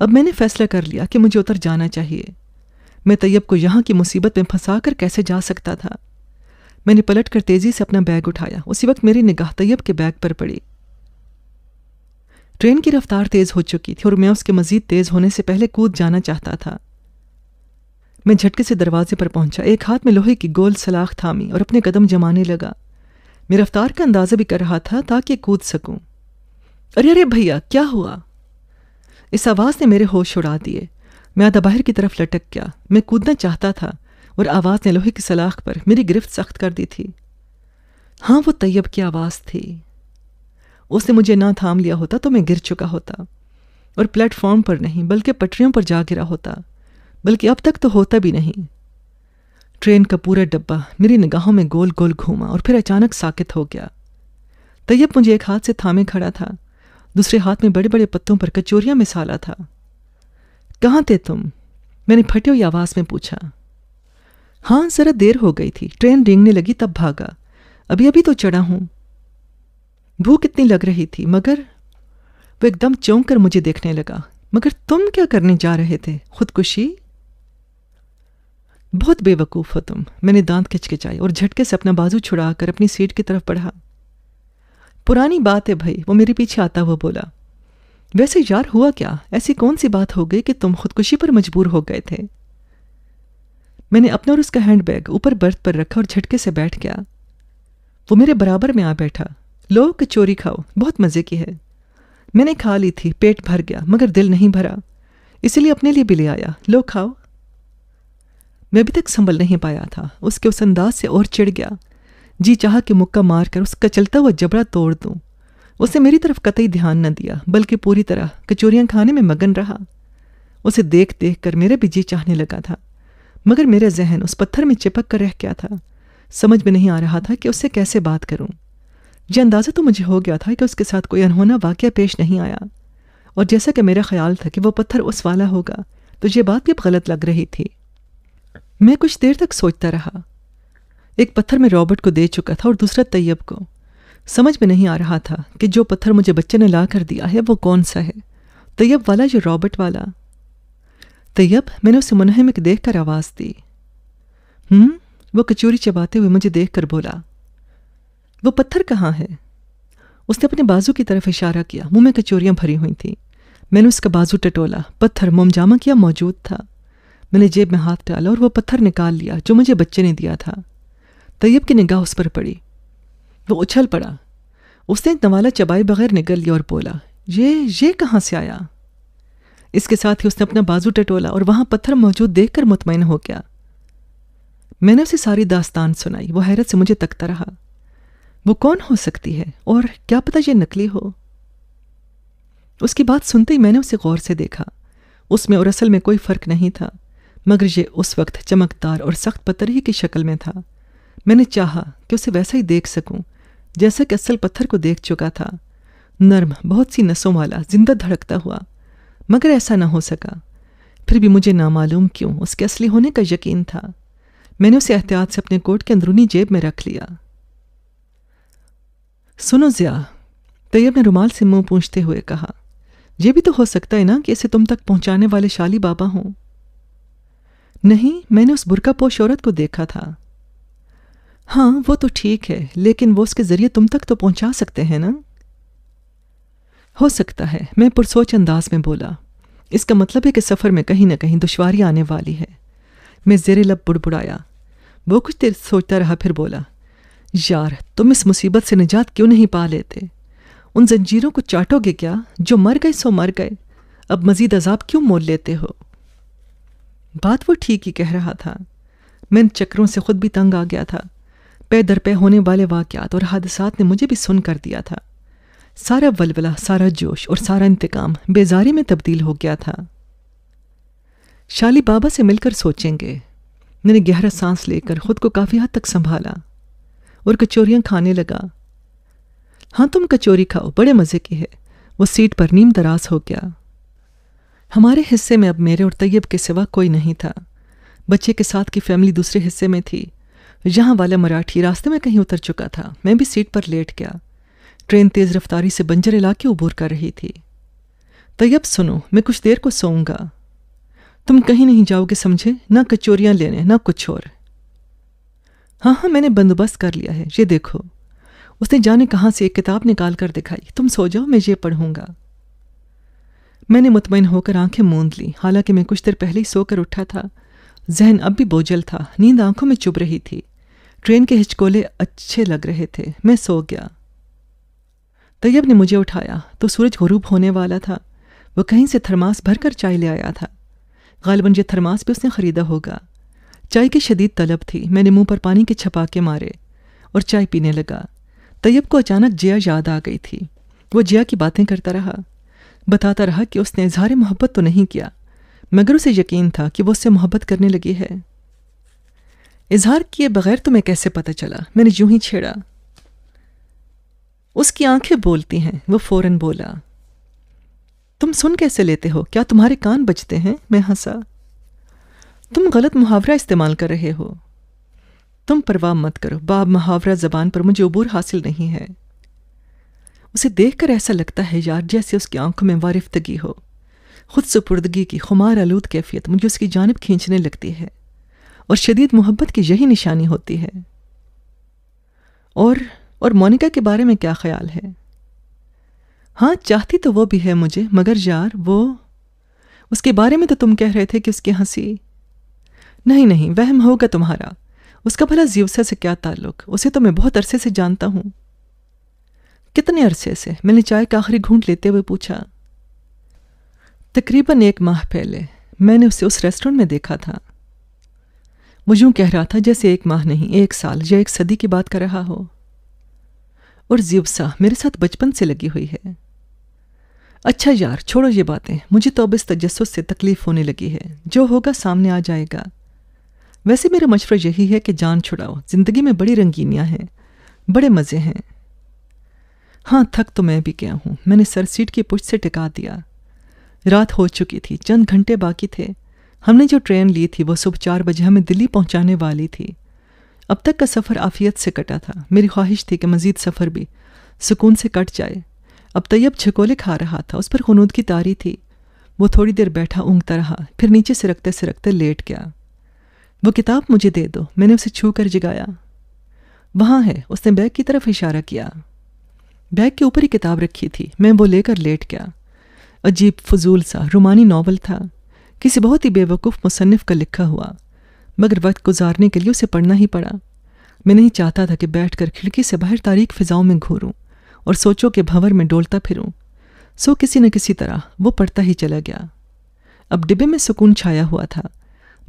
अब मैंने फैसला कर लिया कि मुझे उतर जाना चाहिए मैं तैयब को यहाँ की मुसीबत में फंसा कर कैसे जा सकता था मैंने पलट कर तेज़ी से अपना बैग उठाया उसी वक्त मेरी निगाह तैयब के बैग पर पड़ी ट्रेन की रफ्तार तेज़ हो चुकी थी और मैं उसके मज़ीद तेज़ होने से पहले कूद जाना चाहता था मैं झटके से दरवाजे पर पहुंचा एक हाथ में लोहे की गोल सलाख थामी और अपने कदम जमाने लगा मैं रफ्तार का अंदाज़ा भी कर रहा था ताकि कूद सकूं अरे अरे भैया क्या हुआ इस आवाज़ ने मेरे होश उड़ा दिए मैं बाहर की तरफ लटक गया मैं कूदना चाहता था और आवाज़ ने लोहे की सलाख पर मेरी गिरफ्त सख्त कर दी थी हाँ वो तैयब की आवाज़ थी उसने मुझे ना थाम लिया होता तो मैं गिर चुका होता और प्लेटफॉर्म पर नहीं बल्कि पटरियों पर जा गिरा होता बल्कि अब तक तो होता भी नहीं ट्रेन का पूरा डब्बा मेरी निगाहों में गोल गोल घूमा और फिर अचानक साकित हो गया तैयब मुझे एक हाथ से थामे खड़ा था दूसरे हाथ में बड़े बड़े पत्तों पर कचोरियां मिसाला था कहाँ थे तुम मैंने फटी हुई आवाज़ में पूछा हाँ ज़रा देर हो गई थी ट्रेन रेंगने लगी तब भागा अभी अभी तो चढ़ा हूं भूख इतनी लग रही थी मगर वो एकदम चौंक कर मुझे देखने लगा मगर तुम क्या करने जा रहे थे खुदकुशी बहुत बेवकूफ़ हो तुम मैंने दांत खिचखिचाए और झटके से अपना बाजू छुड़ा कर अपनी सीट की तरफ बढ़ा पुरानी बात है भाई वो मेरे पीछे आता हुआ बोला वैसे यार हुआ क्या ऐसी कौन सी बात हो गई कि तुम खुदकुशी पर मजबूर हो गए थे मैंने अपना और उसका हैंडबैग ऊपर बर्थ पर रखा और झटके से बैठ गया वो मेरे बराबर में आ बैठा लो कि चोरी खाओ बहुत मज़े की है मैंने खा ली थी पेट भर गया मगर दिल नहीं भरा इसीलिए अपने लिए भी ले आया लो खाओ मैं अभी तक संभल नहीं पाया था उसके उस अंदाज से और चिढ़ गया जी चाह के मुक्का मार कर उसका चलता हुआ जबड़ा तोड़ दूं उसने मेरी तरफ कतई ध्यान न दिया बल्कि पूरी तरह कचोरियाँ खाने में मगन रहा उसे देख देख कर मेरा भी जी चाहने लगा था मगर मेरा जहन उस पत्थर में चिपक कर रह गया था समझ में नहीं आ रहा था कि उससे कैसे बात करूं। यह अंदाज़ा तो मुझे हो गया था कि उसके साथ कोई अनहोना वाक्य पेश नहीं आया और जैसा कि मेरा ख्याल था कि वह पत्थर उस वाला होगा तो ये बात भी गलत लग रही थी मैं कुछ देर तक सोचता रहा एक पत्थर मैं रॉबर्ट को दे चुका था और दूसरा तैयब को समझ में नहीं आ रहा था कि जो पत्थर मुझे बच्चे ने ला कर दिया है वो कौन सा है तैयब वाला या रॉबर्ट वाला तैयब मैंने उसे मुनहमिक देख कर आवाज़ दी हम्म वो कचोरी चबाते हुए मुझे देख कर बोला वो पत्थर कहाँ है उसने अपने बाजू की तरफ इशारा किया मुंह में कचोरियाँ भरी हुई थी मैंने उसका बाजू टटोला पत्थर मोमजामा किया मौजूद था मैंने जेब में हाथ डाला और वो पत्थर निकाल लिया जो मुझे बच्चे ने दिया था तैयब की निगाह उस पर पड़ी वो उछल पड़ा उसने एक नवाला चबाए बगैर निकल लिया और बोला ये ये कहाँ से आया इसके साथ ही उसने अपना बाजू टटोला और वहां पत्थर मौजूद देख कर मुतमिन हो गया मैंने उसे सारी दास्तान सुनाई वो हैरत से मुझे तकता रहा वो कौन हो सकती है और क्या पता ये नकली हो उसकी बात सुनते ही मैंने उसे गौर से देखा उसमें और असल में कोई फ़र्क नहीं था मगर ये उस वक्त चमकदार और सख्त पत्थर ही की शक्ल में था मैंने चाहा कि उसे वैसा ही देख सकूं जैसा कि असल पत्थर को देख चुका था नर्म बहुत सी नसों वाला जिंदा धड़कता हुआ मगर ऐसा ना हो सका फिर भी मुझे नामालूम क्यों उसके असली होने का यकीन था मैंने उसे एहतियात से अपने कोट के अंदरूनी जेब में रख लिया सुनो ज़िया तैयब ने रुमाल से मुंह पूछते हुए कहा यह भी तो हो सकता है ना कि इसे तुम तक पहुंचाने वाले शाली बाबा हों नहीं मैंने उस बुरका पोश औरत को देखा था हाँ वो तो ठीक है लेकिन वो उसके ज़रिए तुम तक तो पहुंचा सकते हैं ना हो सकता है मैं पुरसोच अंदाज में बोला इसका मतलब है कि सफ़र में कहीं ना कहीं दुश्वारी आने वाली है मैं जेरे लब बुड़बुड़ाया वो कुछ देर सोचता रहा फिर बोला यार तुम इस मुसीबत से निजात क्यों नहीं पा लेते उन जंजीरों को चाटोगे क्या जो मर गए सो मर गए अब मजीद अजाब क्यों मोल लेते हो बात वो ठीक ही कह रहा था मैं चक्रों से खुद भी तंग आ गया था पे दर पे होने वाले वाक्यात और हादसा ने मुझे भी सुन कर दिया था सारा वलवला सारा जोश और सारा इंतकाम बेजारी में तब्दील हो गया था शाली बाबा से मिलकर सोचेंगे मैंने गहरा सांस लेकर खुद को काफ़ी हद तक संभाला और कचोरियां खाने लगा हाँ तुम कचोरी खाओ बड़े मज़े की है वो सीट पर नीम दराज हो गया हमारे हिस्से में अब मेरे और तैयब के सिवा कोई नहीं था बच्चे के साथ की फैमिली दूसरे हिस्से में थी यहाँ वाला मराठी रास्ते में कहीं उतर चुका था मैं भी सीट पर लेट गया ट्रेन तेज़ रफ्तारी से बंजर इलाके उबूर कर रही थी तैयब तो सुनो मैं कुछ देर को सोऊंगा तुम कहीं नहीं जाओगे समझे ना कचोरियां लेने ना कुछ और हाँ हाँ मैंने बंदोबस्त कर लिया है ये देखो उसने जाने कहाँ से एक किताब निकाल कर दिखाई तुम सो जाओ मैं ये पढ़ूंगा मैंने मुतमिन होकर आंखें मूंद ली हालांकि मैं कुछ देर पहले ही सोकर उठा था जहन अब भी बोझल था नींद आंखों में चुभ रही थी ट्रेन के हिचकोले अच्छे लग रहे थे मैं सो गया तैयब ने मुझे उठाया तो सूरज गरूब होने वाला था वह कहीं से थरमास भर कर चाय ले आया था गालबन ये थरमास भी उसने ख़रीदा होगा चाय की शदीद तलब थी मैंने मुंह पर पानी के छपाके मारे और चाय पीने लगा तैयब को अचानक जिया याद आ गई थी वो जिया की बातें करता रहा बताता रहा कि उसने इजहार मोहब्बत तो नहीं किया मगर उसे यकीन था कि वह उससे मोहब्बत करने लगी है इजहार किए बगैर तुम्हें कैसे पता चला मैंने यूं ही छेड़ा उसकी आंखें बोलती हैं वो फौरन बोला तुम सुन कैसे लेते हो क्या तुम्हारे कान बजते हैं मैं हंसा तुम गलत मुहावरा इस्तेमाल कर रहे हो तुम परवाह मत करो बाब मुहावरा जबान पर मुझे अबूर हासिल नहीं है उसे देखकर ऐसा लगता है यार जैसे उसकी आंखों में वारिफ्तगी हो खुद सुपुर्दगी की खुमार आलूद कैफियत मुझे उसकी जानब खींचने लगती है और शदीद मोहब्बत की यही निशानी होती है और और मोनिका के बारे में क्या ख्याल है हाँ चाहती तो वो भी है मुझे मगर यार वो उसके बारे में तो तुम कह रहे थे कि उसकी हंसी नहीं नहीं वहम होगा तुम्हारा उसका भला जीवसा से क्या ताल्लुक उसे तो मैं बहुत अरसे से जानता हूं कितने अरसे से मैंने चाय का आखिरी घूंट लेते हुए पूछा तकरीबन एक माह पहले मैंने उसे उस रेस्टोरेंट में देखा था वो कह रहा था जैसे एक माह नहीं एक साल या एक सदी की बात कर रहा हो और जीवसा मेरे साथ बचपन से लगी हुई है अच्छा यार छोड़ो ये बातें मुझे तो अब इस तजस्स से तकलीफ होने लगी है जो होगा सामने आ जाएगा वैसे मेरा मशवरा यही है कि जान छुड़ाओ जिंदगी में बड़ी रंगीनियां हैं बड़े मज़े हैं हाँ थक तो मैं भी गया हूं मैंने सर सीट की पुष्ट से टिका दिया रात हो चुकी थी चंद घंटे बाकी थे हमने जो ट्रेन ली थी वह सुबह चार बजे हमें दिल्ली पहुंचाने वाली थी अब तक का सफ़र आफियत से कटा था मेरी ख्वाहिश थी कि मज़ीद सफ़र भी सुकून से कट जाए अब तैयब छकोले खा रहा था उस पर खनूद की तारी थी वो थोड़ी देर बैठा ऊँगता रहा फिर नीचे से रखते से रखते लेट गया वो किताब मुझे दे दो मैंने उसे छू कर जगाया वहाँ है उसने बैग की तरफ इशारा किया बैग के ऊपर ही किताब रखी थी मैं वो लेकर लेट गया अजीब फजूल सा रोमानी नावल था किसी बहुत ही बेवकूफ़ मुसनफ़ का लिखा हुआ मगर वक्त गुजारने के लिए उसे पढ़ना ही पड़ा मैं नहीं चाहता था कि बैठकर खिड़की से बाहर तारीख फिजाओं में घूरूं और सोचों के भंवर में डोलता फिरूं सो किसी न किसी तरह वो पढ़ता ही चला गया अब डिब्बे में सुकून छाया हुआ था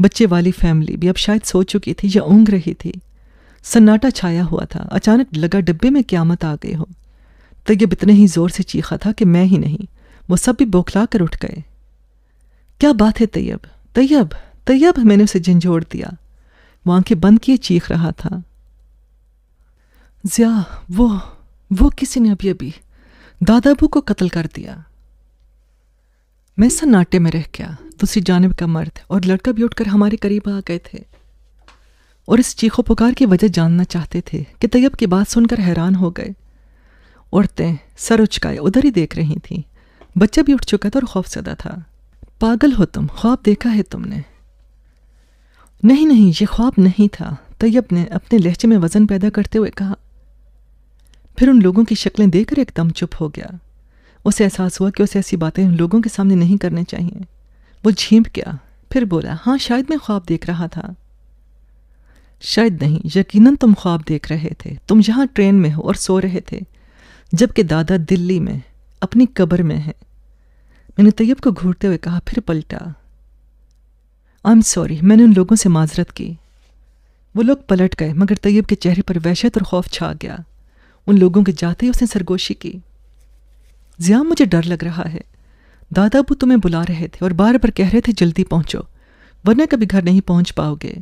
बच्चे वाली फैमिली भी अब शायद सो चुकी थी या ऊँग रही थी सन्नाटा छाया हुआ था अचानक लगा डिब्बे में क्यामत आ गई हो तैयब इतने ही जोर से चीखा था कि मैं ही नहीं वो सब भी बौखला कर उठ गए क्या बात है तैयब तैयब तैयब मैंने उसे झंझोड़ दिया वो आंखें बंद किए चीख रहा था जिया वो वो किसी ने अभी अभी दादाबू को कत्ल कर दिया मैं सन्नाटे में रह गया दूसरी जानब का मर्द और लड़का भी उठकर हमारे करीब आ गए थे और इस चीखो पुकार की वजह जानना चाहते थे कि तैयब की बात सुनकर हैरान हो गए औरतें सर उचकाए उधर ही देख रही थीं बच्चा भी उठ चुका था और खौफ सदा था पागल हो तुम ख्वाब देखा है तुमने नहीं नहीं ये ख्वाब नहीं था तैयब ने अपने लहजे में वज़न पैदा करते हुए कहा फिर उन लोगों की शक्लें देखकर एकदम चुप हो गया उसे एहसास हुआ कि उसे ऐसी बातें लोगों के सामने नहीं करने चाहिए वो झींप गया फिर बोला हाँ शायद मैं ख्वाब देख रहा था शायद नहीं यकीनन तुम ख्वाब देख रहे थे तुम यहाँ ट्रेन में हो और सो रहे थे जबकि दादा दिल्ली में अपनी कब्र में हैं मैंने तैयब को घूरते हुए कहा फिर पलटा आई एम सॉरी मैंने उन लोगों से माजरत की वो लोग पलट गए मगर तैयब के चेहरे पर वहशत और खौफ छा गया उन लोगों के जाते ही उसने सरगोशी की ज़िया मुझे डर लग रहा है दादा अबू तुम्हें बुला रहे थे और बार बार कह रहे थे जल्दी पहुंचो वरना कभी घर नहीं पहुंच पाओगे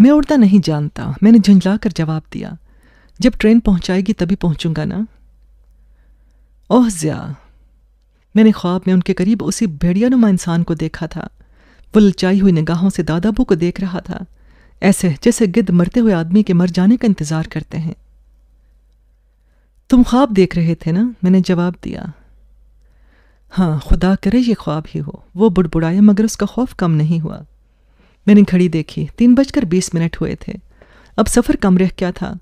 मैं उड़ता नहीं जानता मैंने झंझला कर जवाब दिया जब ट्रेन पहुंचाएगी तभी पहुंचूंगा ना ओह ज़िया मैंने ख्वाब में उनके करीब उसी भेड़िया नुमा इंसान को देखा था वो ललचाई हुई निगाहों से दादाबू को देख रहा था ऐसे जैसे गिद्ध मरते हुए आदमी के मर जाने का इंतज़ार करते हैं तुम ख्वाब देख रहे थे ना मैंने जवाब दिया हाँ खुदा करे ये ख्वाब ही हो वो बुड़बुड़ाया मगर उसका खौफ कम नहीं हुआ मैंने घड़ी देखी तीन बजकर बीस मिनट हुए थे अब सफ़र कम रह क्या था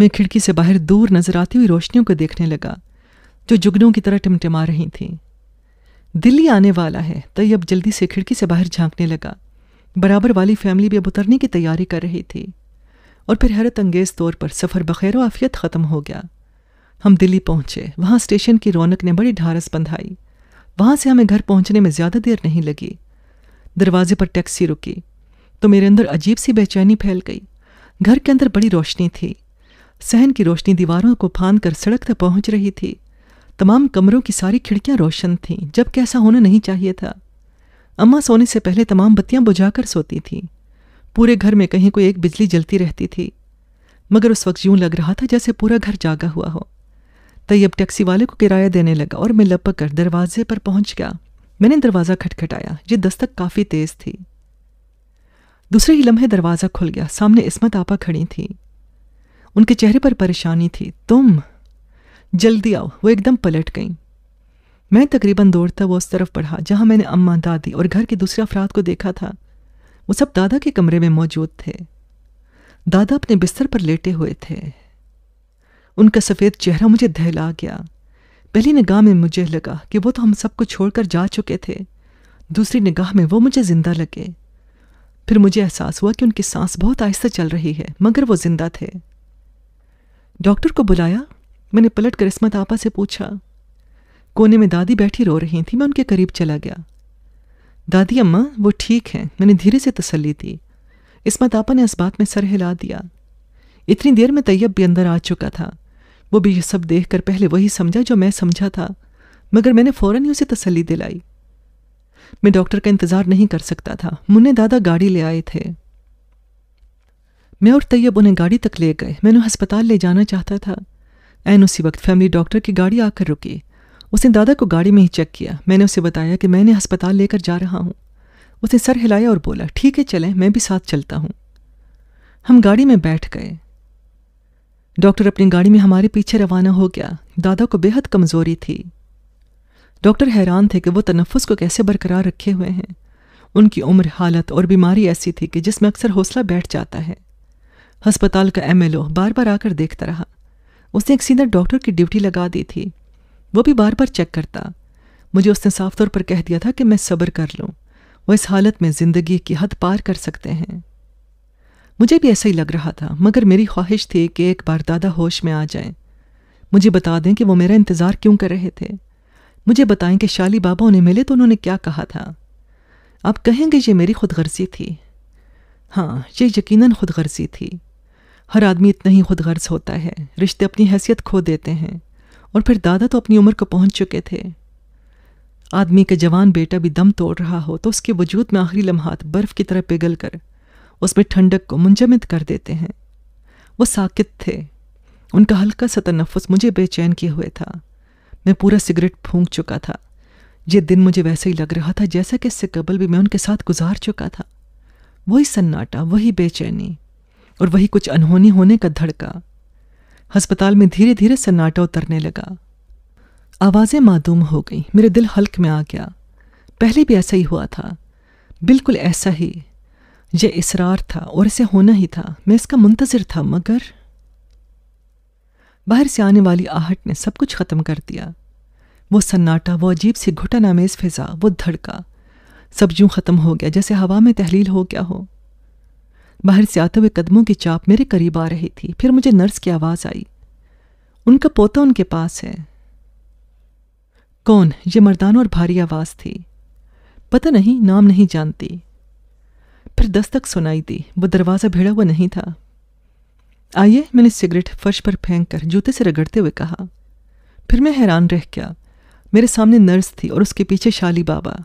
मैं खिड़की से बाहर दूर नजर आती हुई रोशनियों को देखने लगा जो जुगनों की तरह टिमटिमा रही थी दिल्ली आने वाला है तैयब जल्दी से खिड़की से बाहर झांकने लगा बराबर वाली फैमिली भी अब उतरने की तैयारी कर रही थी और फिर हैरत अंगेज तौर पर सफ़र बखैर आफियत ख़त्म हो गया हम दिल्ली पहुंचे वहां स्टेशन की रौनक ने बड़ी ढारस बंधाई वहां से हमें घर पहुंचने में ज़्यादा देर नहीं लगी दरवाजे पर टैक्सी रुकी तो मेरे अंदर अजीब सी बेचैनी फैल गई घर के अंदर बड़ी रोशनी थी सहन की रोशनी दीवारों को फान कर सड़क तक पहुंच रही थी तमाम कमरों की सारी खिड़कियां रोशन थीं जब कैसा होना नहीं चाहिए था अम्मा सोने से पहले तमाम बत्तियां बुझाकर सोती थीं पूरे घर में कहीं कोई एक बिजली जलती रहती थी मगर उस वक्त यूं लग रहा था जैसे पूरा घर जागा हुआ हो तैयब टैक्सी वाले को किराया देने लगा और मैं लपक कर दरवाजे पर पहुंच गया मैंने दरवाज़ा खटखटाया ये दस्तक काफ़ी तेज़ थी दूसरे ही लम्हे दरवाज़ा खुल गया सामने इसमत आपा खड़ी थी उनके चेहरे पर परेशानी थी तुम जल्दी आओ वो एकदम पलट गई मैं तकरीबन दौड़ता हुआ उस तरफ पढ़ा जहाँ मैंने अम्मा दादी और घर के दूसरे अफराद को देखा था वो सब दादा के कमरे में मौजूद थे दादा अपने बिस्तर पर लेटे हुए थे उनका सफ़ेद चेहरा मुझे दहला गया पहली निगाह में मुझे लगा कि वो तो हम सबको छोड़कर जा चुके थे दूसरी निगाह में वो मुझे ज़िंदा लगे फिर मुझे एहसास हुआ कि उनकी सांस बहुत आहिस्ता चल रही है मगर वो ज़िंदा थे डॉक्टर को बुलाया मैंने पलट कर इसमत आपा से पूछा कोने में दादी बैठी रो रही थी मैं उनके करीब चला गया दादी अम्मा वो ठीक हैं मैंने धीरे से तसल्ली दी इसमत आपा ने इस बात में सर हिला दिया इतनी देर में तैयब भी अंदर आ चुका था वो भी ये सब देख कर पहले वही समझा जो मैं समझा था मगर मैंने फ़ौरन ही उसे तसली दिलाई मैं डॉक्टर का इंतज़ार नहीं कर सकता था मुन्ने दादा गाड़ी ले आए थे मैं और तैयब उन्हें गाड़ी तक ले गए मैं उन्हें अस्पताल ले जाना चाहता था एन उसी वक्त फैमिली डॉक्टर की गाड़ी आकर रुकी उसने दादा को गाड़ी में ही चेक किया मैंने उसे बताया कि मैंने अस्पताल लेकर जा रहा हूँ उसने सर हिलाया और बोला ठीक है चलें मैं भी साथ चलता हूँ हम गाड़ी में बैठ गए डॉक्टर अपनी गाड़ी में हमारे पीछे रवाना हो गया दादा को बेहद कमज़ोरी थी डॉक्टर हैरान थे कि वो तनफ़स को कैसे बरकरार रखे हुए हैं उनकी उम्र हालत और बीमारी ऐसी थी कि जिसमें अक्सर हौसला बैठ जाता है अस्पताल का एमएलओ बार बार आकर देखता रहा उसने एक सीनियर डॉक्टर की ड्यूटी लगा दी थी वो भी बार बार चेक करता मुझे उसने साफ तौर पर कह दिया था कि मैं सब्र कर लूं वो इस हालत में ज़िंदगी की हद पार कर सकते हैं मुझे भी ऐसा ही लग रहा था मगर मेरी ख्वाहिश थी कि एक बार दादा होश में आ जाएं मुझे बता दें कि वो मेरा इंतज़ार क्यों कर रहे थे मुझे बताएं कि शाली बाबा उन्हें मिले तो उन्होंने क्या कहा था आप कहेंगे ये मेरी खुदगर्जी थी हाँ ये यकीनन खुदगर्जी थी हर आदमी इतना ही खुद गर्ज होता है रिश्ते अपनी हैसियत खो देते हैं और फिर दादा तो अपनी उम्र को पहुंच चुके थे आदमी का जवान बेटा भी दम तोड़ रहा हो तो उसके वजूद में आखिरी लम्हात बर्फ़ की तरह पिघल कर उसमें ठंडक को मुंजमद कर देते हैं वो साकित थे उनका हल्का सा तनफ़ मुझे बेचैन किए हुए था मैं पूरा सिगरेट फूंक चुका था ये दिन मुझे वैसे ही लग रहा था जैसा कि इससे कबल भी मैं उनके साथ गुजार चुका था वही सन्नाटा वही बेचैनी और वही कुछ अनहोनी होने का धड़का अस्पताल में धीरे धीरे सन्नाटा उतरने लगा आवाज़ें मादूम हो गईं मेरे दिल हल्क में आ गया पहले भी ऐसा ही हुआ था बिल्कुल ऐसा ही यह इसरार था और इसे होना ही था मैं इसका मुंतज़र था मगर बाहर से आने वाली आहट ने सब कुछ ख़त्म कर दिया वो सन्नाटा वो अजीब सी घुटन आमेज फिजा वो धड़का सब यूं ख़त्म हो गया जैसे हवा में तहलील हो गया हो बाहर से आते हुए कदमों की चाप मेरे करीब आ रही थी फिर मुझे नर्स की आवाज़ आई उनका पोता उनके पास है कौन ये मर्दान और भारी आवाज़ थी पता नहीं नाम नहीं जानती फिर दस तक सुनाई दी वो दरवाज़ा भिड़ा हुआ नहीं था आइए मैंने सिगरेट फर्श पर फेंक कर जूते से रगड़ते हुए कहा फिर मैं हैरान रह गया मेरे सामने नर्स थी और उसके पीछे शाली बाबा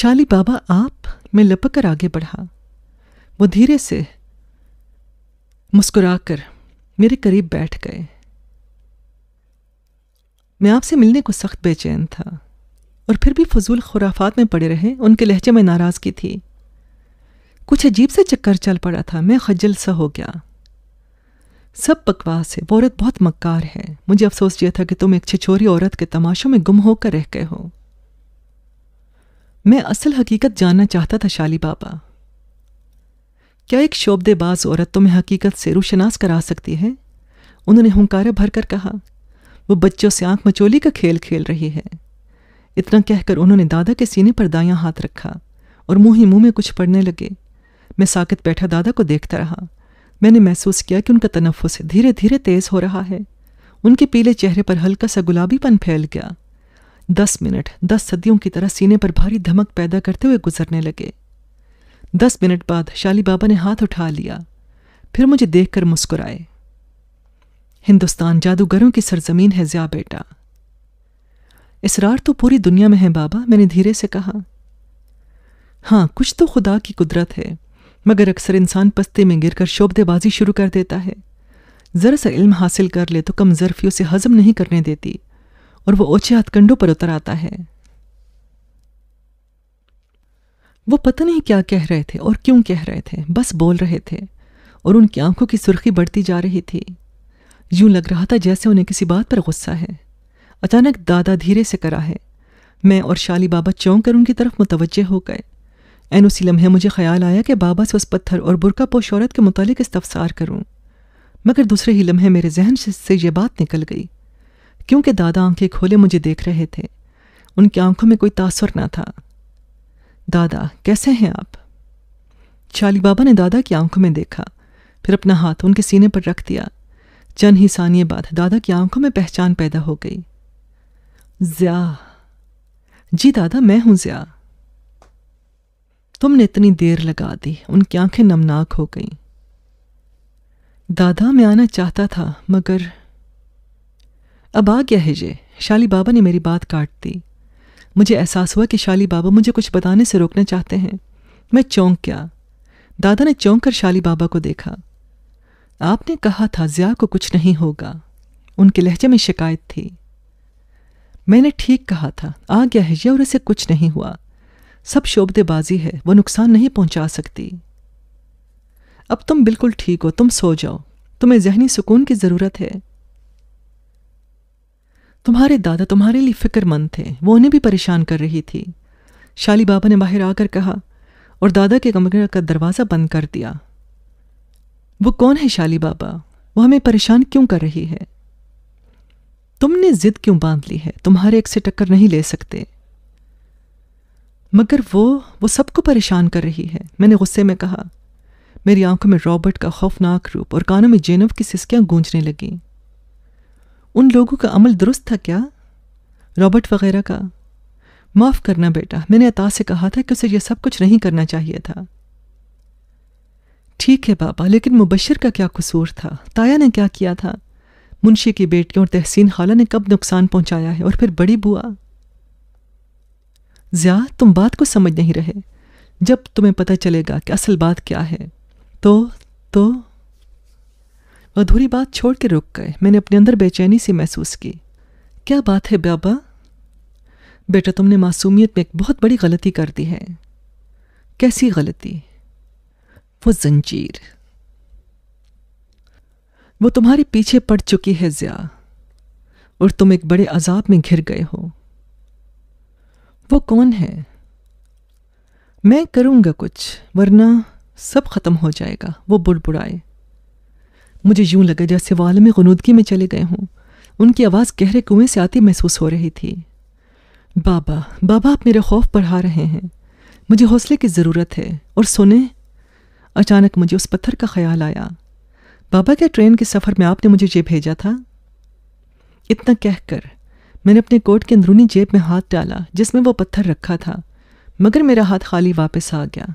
शाली बाबा आप मैं लपक कर आगे बढ़ा वो धीरे से मुस्कुराकर मेरे करीब बैठ गए मैं आपसे मिलने को सख्त बेचैन था और फिर भी फजूल खुराफात में पड़े रहे उनके लहजे में नाराज़गी थी कुछ अजीब से चक्कर चल पड़ा था मैं खजल सा हो गया सब बकवास है वो औरत बहुत मक्कार है मुझे अफसोस यह था कि तुम एक छिछोरी औरत के तमाशों में गुम होकर रह गए हो मैं असल हकीकत जानना चाहता था शाली बाबा क्या एक शोबदेबाज औरत तुम्हें हकीकत से रूशनास करा सकती है उन्होंने भर भरकर कहा वो बच्चों से आंख मचोली का खेल खेल रही है इतना कहकर उन्होंने दादा के सीने पर दायां हाथ रखा और मुंह ही मुंह में कुछ पड़ने लगे मैं साकित बैठा दादा को देखता रहा मैंने महसूस किया कि उनका तनफ़ुस धीरे धीरे तेज़ हो रहा है उनके पीले चेहरे पर हल्का सा गुलाबीपन फैल गया दस मिनट दस सदियों की तरह सीने पर भारी धमक पैदा करते हुए गुजरने लगे दस मिनट बाद शाली बाबा ने हाथ उठा लिया फिर मुझे देखकर मुस्कुराए हिंदुस्तान जादूगरों की सरजमीन है ज्या बेटा इसरार तो पूरी दुनिया में है बाबा मैंने धीरे से कहा हाँ कुछ तो खुदा की कुदरत है मगर अक्सर इंसान पस्ते में गिरकर शोबदेबाजी शुरू कर देता है ज़रा सा इल्म हासिल कर ले तो कम जरफी उसे हजम नहीं करने देती और वो ओछे हथकंडों पर उतर आता है वो पता नहीं क्या कह रहे थे और क्यों कह रहे थे बस बोल रहे थे और उनकी आंखों की सुर्खी बढ़ती जा रही थी यूं लग रहा था जैसे उन्हें किसी बात पर गुस्सा है अचानक दादा धीरे से करा है मैं और शाली बाबा चौंक कर उनकी तरफ मुतवजह हो गए एन उसी लम्हे मुझे ख्याल आया कि बाबा से उस पत्थर और बुरका पोश औरत के मुतालिक इस्तफसार करूं मगर दूसरे ही लम्हे मेरे जहन से ये बात निकल गई क्योंकि दादा आंखें खोले मुझे देख रहे थे उनकी आंखों में कोई तासर ना था दादा कैसे हैं आप चाली बाबा ने दादा की आंखों में देखा फिर अपना हाथ उनके सीने पर रख दिया चंद ही सानिए बाद दादा की आंखों में पहचान पैदा हो गई ज्या जी दादा मैं हूं ज्या तुमने इतनी देर लगा दी उनकी आंखें नमनाक हो गई दादा मैं आना चाहता था मगर अब आ गया है जे शाली बाबा ने मेरी बात काट दी मुझे एहसास हुआ कि शाली बाबा मुझे कुछ बताने से रोकना चाहते हैं मैं चौंक गया दादा ने चौंक कर शाली बाबा को देखा आपने कहा था जिया को कुछ नहीं होगा उनके लहजे में शिकायत थी मैंने ठीक कहा था आ गया है यह और इसे कुछ नहीं हुआ सब शोबेबाजी है वो नुकसान नहीं पहुंचा सकती अब तुम बिल्कुल ठीक हो तुम सो जाओ तुम्हें जहनी सुकून की ज़रूरत है तुम्हारे दादा तुम्हारे लिए फिक्रमंद थे वो उन्हें भी परेशान कर रही थी शाली बाबा ने बाहर आकर कहा और दादा के कमरे का दरवाज़ा बंद कर दिया वो कौन है शाली बाबा वो हमें परेशान क्यों कर रही है तुमने जिद क्यों बांध ली है तुम्हारे एक से टक्कर नहीं ले सकते मगर वो वो सबको परेशान कर रही है मैंने गुस्से में कहा मेरी आंखों में रॉबर्ट का खौफनाक रूप और कानों में जेनव की सिस्कियां गूंजने लगीं उन लोगों का अमल दुरुस्त था क्या रॉबर्ट वगैरह का माफ़ करना बेटा मैंने अता से कहा था कि उसे यह सब कुछ नहीं करना चाहिए था ठीक है पापा लेकिन मुबशर का क्या कसूर था ताया ने क्या किया था मुंशी की बेटियों और तहसीन खाला ने कब नुकसान पहुंचाया है और फिर बड़ी बुआ ज़्या तुम बात को समझ नहीं रहे जब तुम्हें पता चलेगा कि असल बात क्या है तो तो अधूरी बात छोड़ के रुक गए मैंने अपने अंदर बेचैनी से महसूस की क्या बात है बाबा बेटा तुमने मासूमियत में एक बहुत बड़ी गलती कर दी है कैसी गलती वो जंजीर वो तुम्हारे पीछे पड़ चुकी है ज़िया और तुम एक बड़े अजाब में घिर गए हो वो कौन है मैं करूंगा कुछ वरना सब ख़त्म हो जाएगा वो बुड़बुड़ाए मुझे यूं लगा जैसे वो में गनूदगी में चले गए हों उनकी आवाज़ गहरे कुएं से आती महसूस हो रही थी बाबा बाबा आप मेरे खौफ बढ़ा रहे हैं मुझे हौसले की ज़रूरत है और सुने अचानक मुझे उस पत्थर का ख्याल आया बाबा के ट्रेन के सफ़र में आपने मुझे ये भेजा था इतना कहकर मैंने अपने कोट के अंदरूनी जेब में हाथ डाला जिसमें वो पत्थर रखा था मगर मेरा हाथ खाली वापस आ गया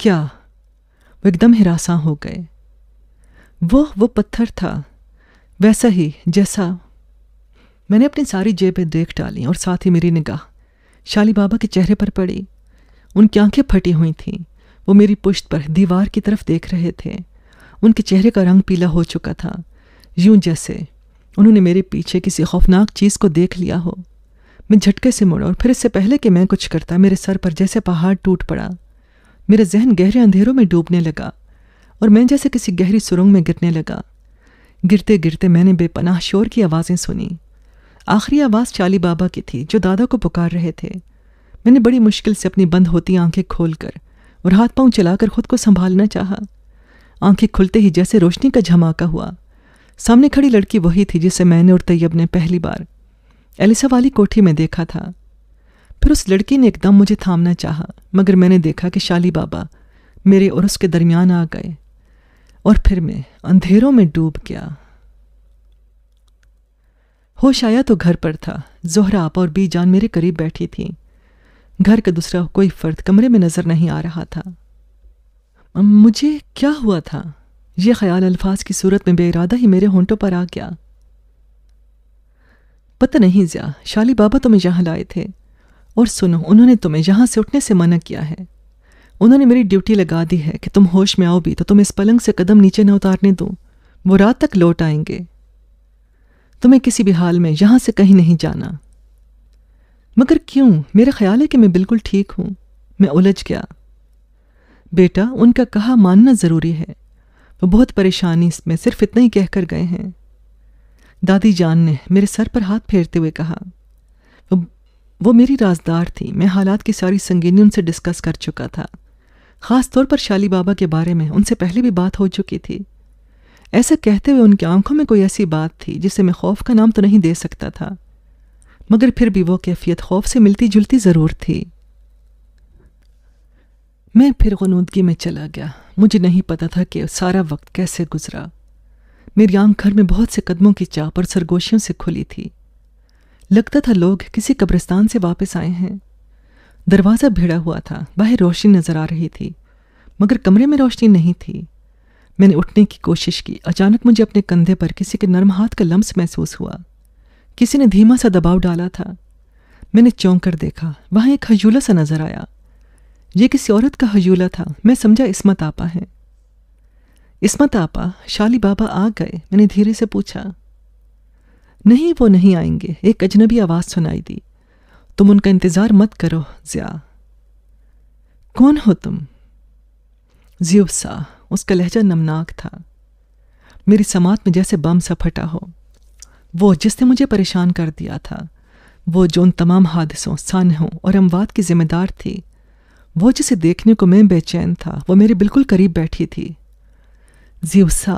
क्या वो एकदम हिरासा हो गए वह वो पत्थर था वैसा ही जैसा मैंने अपनी सारी जेबें देख डाली और साथ ही मेरी निगाह शाली बाबा के चेहरे पर पड़ी उनकी आंखें फटी हुई थीं वो मेरी पुश्त पर दीवार की तरफ देख रहे थे उनके चेहरे का रंग पीला हो चुका था यूं जैसे उन्होंने मेरे पीछे किसी खौफनाक चीज़ को देख लिया हो मैं झटके से मुड़ा और फिर इससे पहले कि मैं कुछ करता मेरे सर पर जैसे पहाड़ टूट पड़ा मेरा जहन गहरे अंधेरों में डूबने लगा और मैं जैसे किसी गहरी सुरंग में गिरने लगा गिरते गिरते मैंने बेपनाह शोर की आवाज़ें सुनी आखिरी आवाज़ चाली बाबा की थी जो दादा को पुकार रहे थे मैंने बड़ी मुश्किल से अपनी बंद होती आंखें खोलकर और हाथ पांव चलाकर खुद को संभालना चाहा आंखें खुलते ही जैसे रोशनी का झमाका हुआ सामने खड़ी लड़की वही थी जिसे मैंने और तैयब ने पहली बार एलिसा वाली कोठी में देखा था फिर उस लड़की ने एकदम मुझे थामना चाहा मगर मैंने देखा कि शाली बाबा मेरे और उसके दरमियान आ गए और फिर मैं अंधेरों में डूब गया होश आया तो घर पर था जोहरा आप और बी जान मेरे करीब बैठी थी घर का दूसरा कोई फर्द कमरे में नज़र नहीं आ रहा था मुझे क्या हुआ था यह ख्याल अल्फाज की सूरत में बेइरादा ही मेरे होंठों पर आ गया पता नहीं ज़्या शाली बाबा तुम्हें यहां लाए थे और सुनो उन्होंने तुम्हें यहां से उठने से मना किया है उन्होंने मेरी ड्यूटी लगा दी है कि तुम होश में आओ भी तो तुम इस पलंग से कदम नीचे न उतारने दो वो रात तक लौट आएंगे तुम्हें किसी भी हाल में यहां से कहीं नहीं जाना मगर क्यों मेरा ख्याल है कि मैं बिल्कुल ठीक हूं मैं उलझ गया बेटा उनका कहा मानना ज़रूरी है वो बहुत परेशानी में सिर्फ इतना ही कहकर गए हैं दादी जान ने मेरे सर पर हाथ फेरते हुए कहा वो मेरी राजदार थी मैं हालात की सारी संगीनी उनसे डिस्कस कर चुका था ख़ास तौर पर शाली बाबा के बारे में उनसे पहले भी बात हो चुकी थी ऐसा कहते हुए उनकी आंखों में कोई ऐसी बात थी जिसे मैं खौफ का नाम तो नहीं दे सकता था मगर फिर भी वो कैफियत खौफ से मिलती जुलती ज़रूर थी मैं फिर गनूदगी में चला गया मुझे नहीं पता था कि सारा वक्त कैसे गुजरा मेरी आंख घर में बहुत से कदमों की चाप और सरगोशियों से खुली थी लगता था लोग किसी कब्रिस्तान से वापस आए हैं दरवाज़ा भिड़ा हुआ था बाहर रोशनी नज़र आ रही थी मगर कमरे में रोशनी नहीं थी मैंने उठने की कोशिश की अचानक मुझे अपने कंधे पर किसी के नरम हाथ का लम्स महसूस हुआ किसी ने धीमा सा दबाव डाला था मैंने चौंक कर देखा वहाँ एक हजूला सा नज़र आया ये किसी औरत का हजूला था मैं समझा इसमत आपा है इसमत आपा शाली बाबा आ गए मैंने धीरे से पूछा नहीं वो नहीं आएंगे एक अजनबी आवाज़ सुनाई दी तुम उनका इंतज़ार मत करो ज़िया कौन हो तुम जियोसा उसका लहजा नमनाक था मेरी समात में जैसे बम सा फटा हो वो जिसने मुझे परेशान कर दिया था वो जो उन तमाम हादसों सानहों और अमवात की जिम्मेदार थी वो जिसे देखने को मैं बेचैन था वो मेरे बिल्कुल करीब बैठी थी जीवसा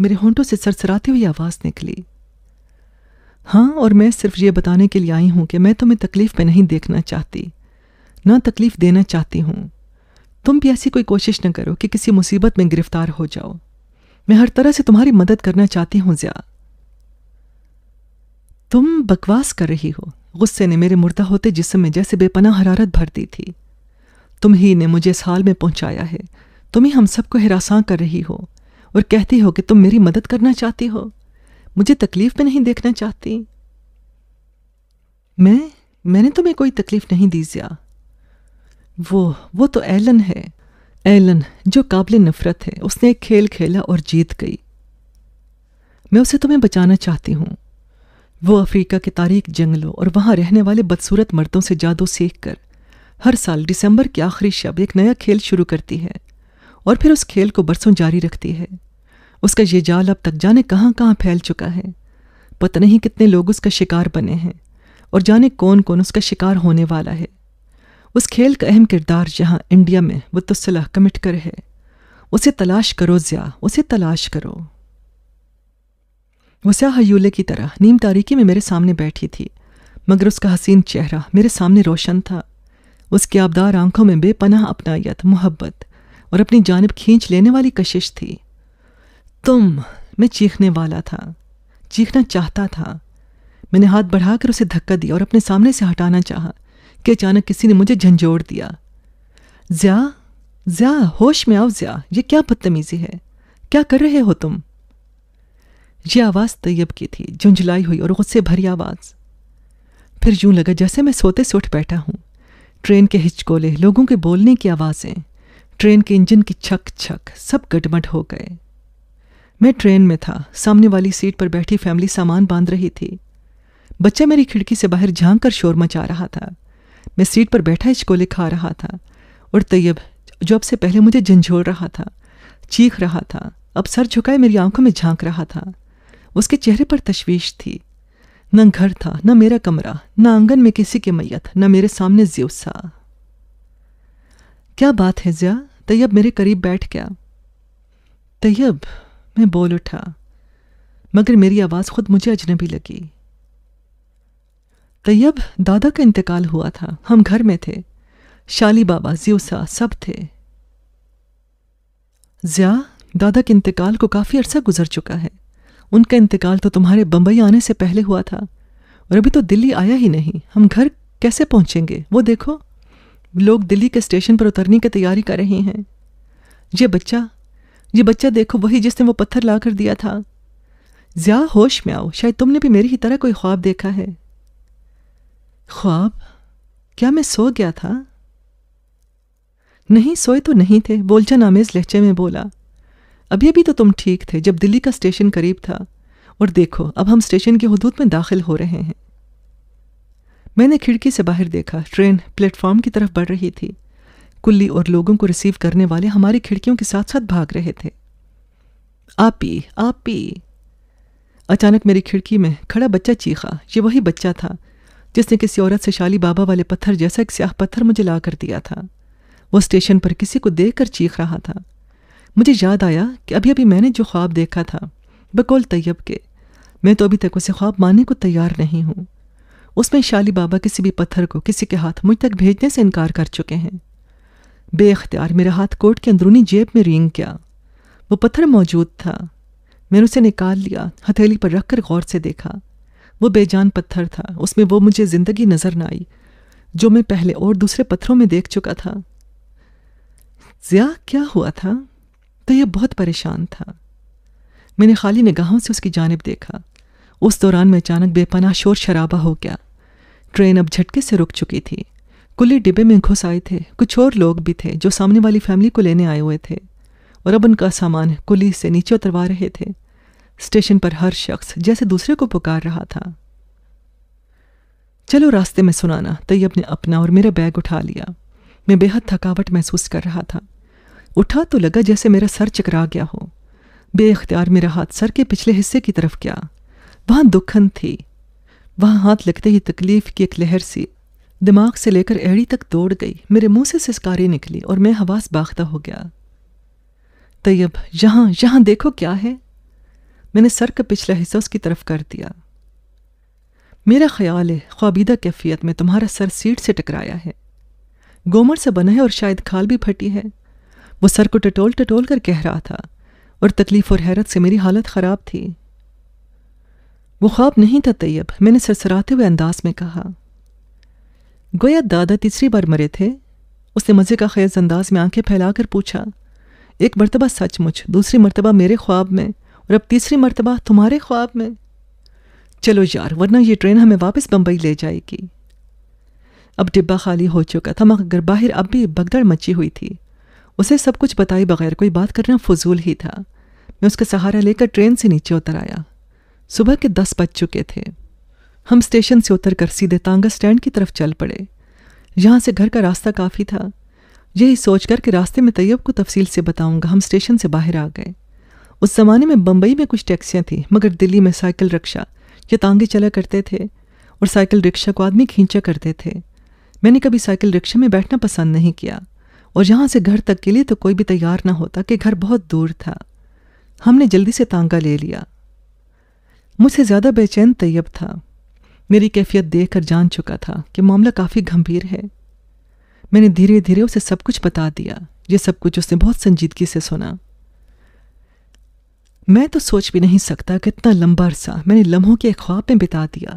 मेरे होंठों से सरसराती हुई आवाज़ निकली हाँ और मैं सिर्फ ये बताने के लिए आई हूँ कि मैं तुम्हें तकलीफ़ में नहीं देखना चाहती ना तकलीफ़ देना चाहती हूँ तुम भी ऐसी कोई कोशिश न करो कि किसी मुसीबत में गिरफ्तार हो जाओ मैं हर तरह से तुम्हारी मदद करना चाहती हूँ ज़्या तुम बकवास कर रही हो गुस्से ने मेरे मुर्दा होते जिसम में जैसे बेपना हरारत भर दी थी तुम ही ने मुझे इस हाल में पहुंचाया है तुम ही हम सबको हिरासा कर रही हो और कहती हो कि तुम मेरी मदद करना चाहती हो मुझे तकलीफ में नहीं देखना चाहती मैं मैंने तुम्हें कोई तकलीफ नहीं दी जिया वो वो तो एलन है एलन जो काबिल नफरत है उसने एक खेल खेला और जीत गई मैं उसे तुम्हें बचाना चाहती हूं वो अफ्रीका के तारीख जंगलों और वहां रहने वाले बदसूरत मर्दों से जादू सीख कर हर साल दिसंबर के आखिरी शब एक नया खेल शुरू करती है और फिर उस खेल को बरसों जारी रखती है उसका ये जाल अब तक जाने कहाँ कहाँ फैल चुका है पता नहीं कितने लोग उसका शिकार बने हैं और जाने कौन कौन उसका शिकार होने वाला है उस खेल का अहम किरदार जहाँ इंडिया में वतुसलह कमिटकर है उसे तलाश करो ज़िया उसे तलाश करो वसा हयूले की तरह नीम तारीकी में मेरे सामने बैठी थी मगर उसका हसीन चेहरा मेरे सामने रोशन था उसकी आबदार आंखों में बेपनाह अपनायत मोहब्बत और अपनी जानब खींच लेने वाली कशिश थी तुम मैं चीखने वाला था चीखना चाहता था मैंने हाथ बढ़ाकर उसे धक्का दिया और अपने सामने से हटाना चाहा कि अचानक किसी ने मुझे झंझोड़ दिया ज्या ज्या होश में आओ ज्या ये क्या बदतमीजी है क्या कर रहे हो तुम ये आवाज़ तैयब की थी झुंझलाई हुई और गुस्से भरी आवाज़ फिर यूं लगा जैसे मैं सोते से उठ बैठा हूँ ट्रेन के हिचकोले लोगों के बोलने की आवाज़ें ट्रेन के इंजन की छक छक सब गटमट हो गए मैं ट्रेन में था सामने वाली सीट पर बैठी फैमिली सामान बांध रही थी बच्चा मेरी खिड़की से बाहर झांक कर शोर मचा रहा था मैं सीट पर बैठा हिचकोले खा रहा था और तैयब जो अब से पहले मुझे झंझोड़ रहा था चीख रहा था अब सर झुकाए मेरी आंखों में झांक रहा था उसके चेहरे पर तशवीश थी न घर था न मेरा कमरा न आंगन में किसी की मैयत न मेरे सामने ज्योसा क्या बात है जिया तैयब मेरे करीब बैठ गया तैयब मैं बोल उठा मगर मेरी आवाज़ खुद मुझे अजनबी लगी तैयब दादा का इंतकाल हुआ था हम घर में थे शाली बाबा ज्योसा सब थे ज़िया दादा के इंतकाल को काफ़ी अरसा गुजर चुका है उनका इंतकाल तो तुम्हारे बंबई आने से पहले हुआ था और अभी तो दिल्ली आया ही नहीं हम घर कैसे पहुंचेंगे वो देखो लोग दिल्ली के स्टेशन पर उतरने की तैयारी कर रहे हैं ये बच्चा ये बच्चा देखो वही जिसने वो पत्थर ला कर दिया था ज्या होश में आओ शायद तुमने भी मेरी ही तरह कोई ख्वाब देखा है ख्वाब क्या मैं सो गया था नहीं सोए तो नहीं थे बोलचा नामेज लहजे में बोला अभी अभी तो तुम ठीक थे जब दिल्ली का स्टेशन करीब था और देखो अब हम स्टेशन की हदूद में दाखिल हो रहे हैं मैंने खिड़की से बाहर देखा ट्रेन प्लेटफॉर्म की तरफ बढ़ रही थी कुल्ली और लोगों को रिसीव करने वाले हमारी खिड़कियों के साथ साथ भाग रहे थे आपी आपी अचानक मेरी खिड़की में खड़ा बच्चा चीखा ये वही बच्चा था जिसने किसी औरत से शाली बाबा वाले पत्थर जैसा एक स्याह पत्थर मुझे ला कर दिया था वो स्टेशन पर किसी को देख कर चीख रहा था मुझे याद आया कि अभी अभी मैंने जो ख्वाब देखा था बकौल तैयब के मैं तो अभी तक उसे ख्वाब मानने को तैयार नहीं हूँ उसमें शाली बाबा किसी भी पत्थर को किसी के हाथ मुझ तक भेजने से इनकार कर चुके हैं बेअ्तियार मेरा हाथ कोट के अंदरूनी जेब में रेंग गया वो पत्थर मौजूद था मैंने उसे निकाल लिया हथेली पर रख कर गौर से देखा वो बेजान पत्थर था उसमें वो मुझे ज़िंदगी नज़र न आई जो मैं पहले और दूसरे पत्थरों में देख चुका था ज़िया क्या हुआ था तो यह बहुत परेशान था मैंने खाली निगाहों से उसकी जानब देखा उस दौरान मैं अचानक बेपनाह शोर शराबा हो गया ट्रेन अब झटके से रुक चुकी थी कुल्ली डिब्बे में घुस आए थे कुछ और लोग भी थे जो सामने वाली फैमिली को लेने आए हुए थे और अब उनका सामान कुली से नीचे उतरवा रहे थे स्टेशन पर हर शख्स जैसे दूसरे को पुकार रहा था चलो रास्ते में सुनाना तैयब ने अपना और मेरा बैग उठा लिया मैं बेहद थकावट महसूस कर रहा था उठा तो लगा जैसे मेरा सर चकरा गया हो अख्तियार मेरा हाथ सर के पिछले हिस्से की तरफ गया वहां दुखन थी वहां हाथ लगते ही तकलीफ की एक लहर सी दिमाग से लेकर एड़ी तक दौड़ गई मेरे मुंह से सिस्कारी निकली और मैं हवास बाखता हो गया तैयब यहां यहां देखो क्या है मैंने सर का पिछला हिस्सा उसकी तरफ कर दिया मेरा ख्याल है ख्वाबीदा कैफियत में तुम्हारा सर सीट से टकराया है गोमर से बना है और शायद खाल भी फटी है वो सर को टटोल टटोल कर कह रहा था और तकलीफ और हैरत से मेरी हालत ख़राब थी वो ख्वाब नहीं था तैयब मैंने सरसराते हुए अंदाज में कहा गोया दादा तीसरी बार मरे थे उसने मज़े का खैज अंदाज में आंखें फैलाकर पूछा एक मरतबा सचमुच दूसरी मरतबा मेरे ख्वाब में और अब तीसरी मरतबा तुम्हारे ख्वाब में चलो यार वरना ये ट्रेन हमें वापस बम्बई ले जाएगी अब डिब्बा खाली हो चुका था मगर बाहर अब भी भगदड़ मची हुई थी उसे सब कुछ बताए बगैर कोई बात करना फजूल ही था मैं उसका सहारा लेकर ट्रेन से नीचे उतर आया सुबह के दस बज चुके थे हम स्टेशन से उतरकर सीधे तांगा स्टैंड की तरफ चल पड़े यहाँ से घर का रास्ता काफ़ी था यही सोचकर कि रास्ते में तैयब को तफसील से बताऊंगा हम स्टेशन से बाहर आ गए उस ज़माने में बम्बई में कुछ टैक्सियाँ थीं मगर दिल्ली में साइकिल रिक्शा या तांगे चला करते थे और साइकिल रिक्शा को आदमी खींचा करते थे मैंने कभी साइकिल रिक्शा में बैठना पसंद नहीं किया और यहाँ से घर तक के लिए तो कोई भी तैयार ना होता कि घर बहुत दूर था हमने जल्दी से तांगा ले लिया मुझसे ज़्यादा बेचैन तैयब था मेरी कैफियत देख जान चुका था कि मामला काफ़ी गंभीर है मैंने धीरे धीरे उसे सब कुछ बता दिया ये सब कुछ उसने बहुत संजीदगी से सुना मैं तो सोच भी नहीं सकता कि इतना लंबा अरसा मैंने लम्हों के ख्वाब में बिता दिया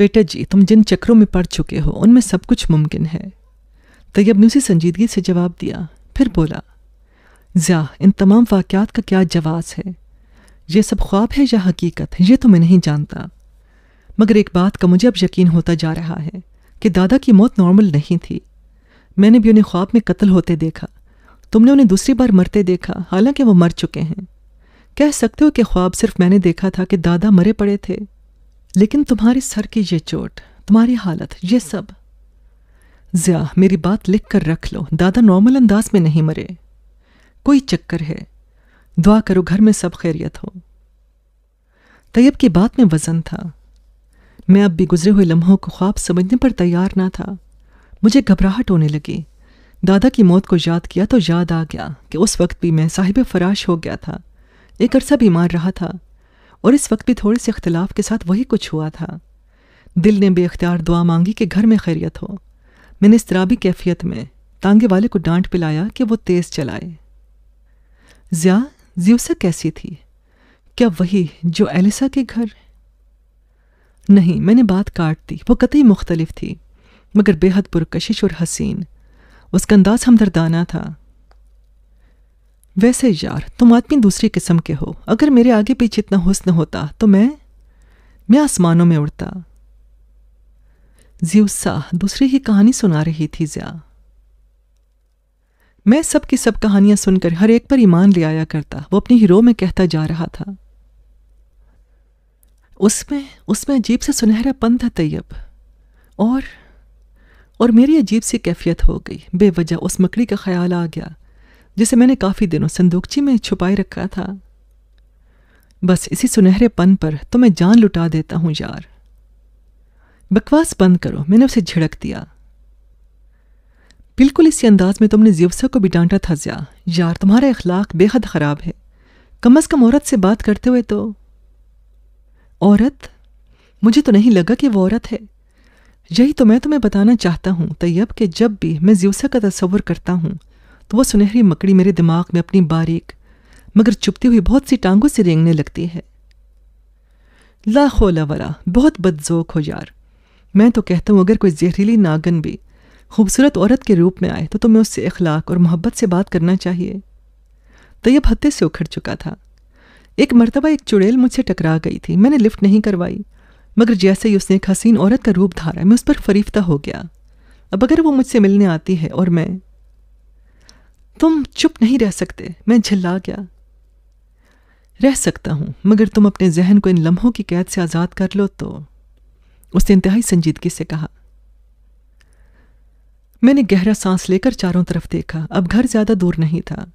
बेटा जी तुम जिन चक्रों में पड़ चुके हो उनमें सब कुछ मुमकिन है तैयब ने उसी संजीदगी से जवाब दिया फिर बोला ज़्या इन तमाम वाक्यात का क्या जवाब है ये सब ख्वाब है या हकीकत ये तो मैं नहीं जानता मगर एक बात का मुझे अब यकीन होता जा रहा है कि दादा की मौत नॉर्मल नहीं थी मैंने भी उन्हें ख्वाब में कत्ल होते देखा तुमने उन्हें दूसरी बार मरते देखा हालांकि वो मर चुके हैं कह सकते हो कि ख्वाब सिर्फ मैंने देखा था कि दादा मरे पड़े थे लेकिन तुम्हारे सर की ये चोट तुम्हारी हालत ये सब ज़िया मेरी बात लिख कर रख लो दादा नॉर्मल अंदाज में नहीं मरे कोई चक्कर है दुआ करो घर में सब खैरियत हो तैयब की बात में वजन था मैं अब भी गुजरे हुए लम्हों को ख्वाब समझने पर तैयार ना था मुझे घबराहट होने लगी दादा की मौत को याद किया तो याद आ गया कि उस वक्त भी मैं साहिब फराश हो गया था एक अरसा बीमार रहा था और इस वक्त भी थोड़े से अख्तिलाफ के साथ वही कुछ हुआ था दिल ने बेख्तियार दुआ मांगी कि घर में खैरियत हो मैंने इस तराबी कैफियत में तांगे वाले को डांट पिलाया कि वो तेज़ चलाए ज्या ज्यूसा कैसी थी क्या वही जो एलिसा के घर नहीं मैंने बात काट दी वो कतई मुख्तलिफ थी मगर बेहद पुरकशिश और हसीन उसका अंदाज हमदर्दाना था वैसे यार तुम आदमी दूसरी किस्म के हो अगर मेरे आगे पीछे इतना हुस्न होता तो मैं मैं आसमानों में उड़ता ज्यूसा दूसरी ही कहानी सुना रही थी ज्या मैं सब की सब कहानियां सुनकर हर एक पर ईमान ले आया करता वो अपनी हीरो में कहता जा रहा था उसमें उसमें अजीब से सुनहरापन था तैयब और और मेरी अजीब सी कैफियत हो गई बेवजह उस मकड़ी का ख्याल आ गया जिसे मैंने काफ़ी दिनों संदूकची में छुपाए रखा था बस इसी सुनहरे पन पर तो मैं जान लुटा देता हूं यार बकवास बंद करो मैंने उसे झिड़क दिया बिल्कुल इसी अंदाज में तुमने जीवसा को भी डांटा था ज्या यार तुम्हारा अखलाक बेहद ख़राब है कम अज़ कम औरत से बात करते हुए तो औरत मुझे तो नहीं लगा कि वो औरत है यही तो मैं तुम्हें बताना चाहता हूँ तैयब के जब भी मैं जीवसा का तस्वर करता हूँ तो वह सुनहरी मकड़ी मेरे दिमाग में अपनी बारीक मगर चुपती हुई बहुत सी टांगों से रेंगने लगती है लाखोला वला बहुत बदजोक हो यार मैं तो कहता हूँ अगर कोई जहरीली नागन भी खूबसूरत औरत के रूप में आए तो तुम्हें उससे इखलाक और मोहब्बत से बात करना चाहिए तैयब तो हत्ते से उखड़ चुका था एक मरतबा एक चुड़ैल मुझसे टकरा गई थी मैंने लिफ्ट नहीं करवाई मगर जैसे ही उसने एक हसीन औरत का रूप धारा मैं उस पर फरीफ्ता हो गया अब अगर वो मुझसे मिलने आती है और मैं तुम चुप नहीं रह सकते मैं झिल्ला गया रह सकता हूं मगर तुम अपने जहन को इन लम्हों की कैद से आज़ाद कर लो तो उसने इंतहाई संजीदगी से कहा मैंने गहरा सांस लेकर चारों तरफ देखा अब घर ज्यादा दूर नहीं था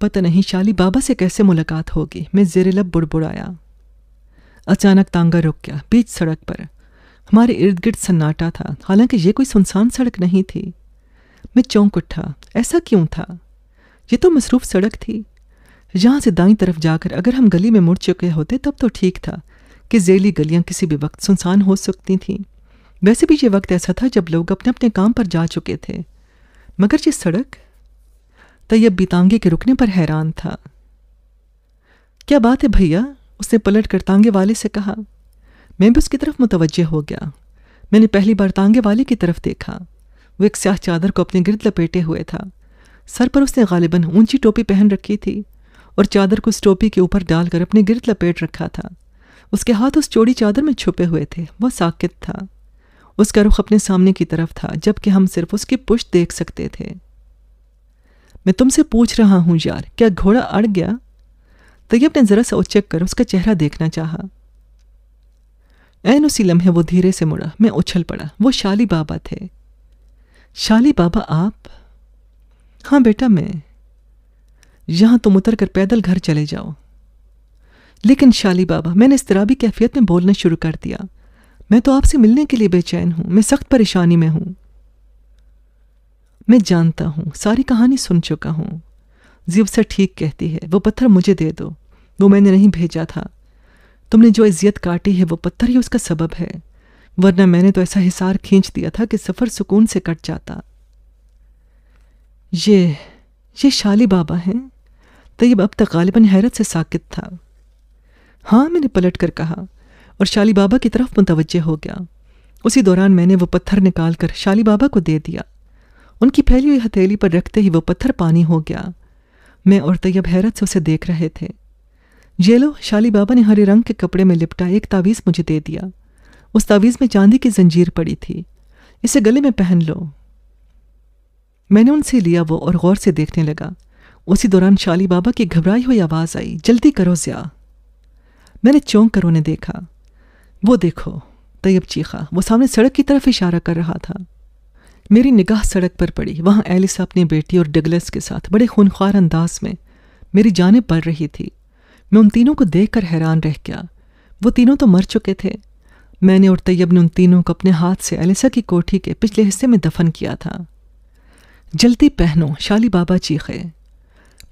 पता नहीं शाली बाबा से कैसे मुलाकात होगी मैं जेरेलब बुड़बुड़ाया अचानक तांगा रुक गया बीच सड़क पर हमारे इर्द गिर्द सन्नाटा था हालांकि ये कोई सुनसान सड़क नहीं थी मैं चौंक उठा ऐसा क्यों था ये तो मसरूफ सड़क थी यहां से दाई तरफ जाकर अगर हम गली में मुड़ चुके होते तब तो ठीक था कि जेली गलियाँ किसी भी वक्त सुनसान हो सकती थीं वैसे भी ये वक्त ऐसा था जब लोग अपने अपने काम पर जा चुके थे मगर ये सड़क तैयब बीतांगे के रुकने पर हैरान था क्या बात है भैया उसने पलट कर तांगे वाले से कहा मैं भी उसकी तरफ मुतवजह हो गया मैंने पहली बार तांगे वाले की तरफ देखा वो एक स्याह चादर को अपने गिरद लपेटे हुए था सर पर उसने गालिबन ऊंची टोपी पहन रखी थी और चादर को उस टोपी के ऊपर डालकर अपने गिरद लपेट रखा था उसके हाथ उस चौड़ी चादर में छुपे हुए थे वह साकित था उसका रुख अपने सामने की तरफ था जबकि हम सिर्फ उसकी पुष्ट देख सकते थे मैं तुमसे पूछ रहा हूं यार क्या घोड़ा अड़ गया तैयब तो ने ज़रा सा उचक कर उसका चेहरा देखना चाहा एन उसी लम्हे वो धीरे से मुड़ा मैं उछल पड़ा वो शाली बाबा थे शाली बाबा आप हाँ बेटा मैं यहां तुम उतर कर पैदल घर चले जाओ लेकिन शाली बाबा मैंने इस तराबी कैफियत में बोलना शुरू कर दिया मैं तो आपसे मिलने के लिए बेचैन हूं मैं सख्त परेशानी में हूं मैं जानता हूं सारी कहानी सुन चुका हूं जीव सर ठीक कहती है वो पत्थर मुझे दे दो वो मैंने नहीं भेजा था तुमने जो इज्जत काटी है वो पत्थर ही उसका सबब है वरना मैंने तो ऐसा हिसार खींच दिया था कि सफ़र सुकून से कट जाता ये ये शाली बाबा हैं तयब अब तक गालिबन हैरत से साकित था हाँ मैंने पलट कर कहा और शाली बाबा की तरफ मुतवजह हो गया उसी दौरान मैंने वो पत्थर निकाल कर शाली बाबा को दे दिया उनकी फैली हुई हथेली पर रखते ही वो पत्थर पानी हो गया मैं और तैयब हैरत से उसे देख रहे थे ये लो शाली बाबा ने हरे रंग के कपड़े में लिपटा एक तावीज़ मुझे दे दिया उस तावीज़ में चांदी की जंजीर पड़ी थी इसे गले में पहन लो मैंने उनसे लिया वो और गौर से देखने लगा उसी दौरान शाली बाबा की घबराई हुई आवाज़ आई जल्दी करो ज्या मैंने चौंक कर उन्हें देखा वो देखो तैयब चीखा वो सामने सड़क की तरफ इशारा कर रहा था मेरी निगाह सड़क पर पड़ी वहाँ एलिसा अपनी बेटी और डगलस के साथ बड़े खूनख्वार अंदाज में मेरी जानब पड़ रही थी मैं उन तीनों को देख कर हैरान रह गया वो तीनों तो मर चुके थे मैंने और तैयब ने उन तीनों को अपने हाथ से एलिसा की कोठी के पिछले हिस्से में दफन किया था जल्दी पहनो शाली बाबा चीखे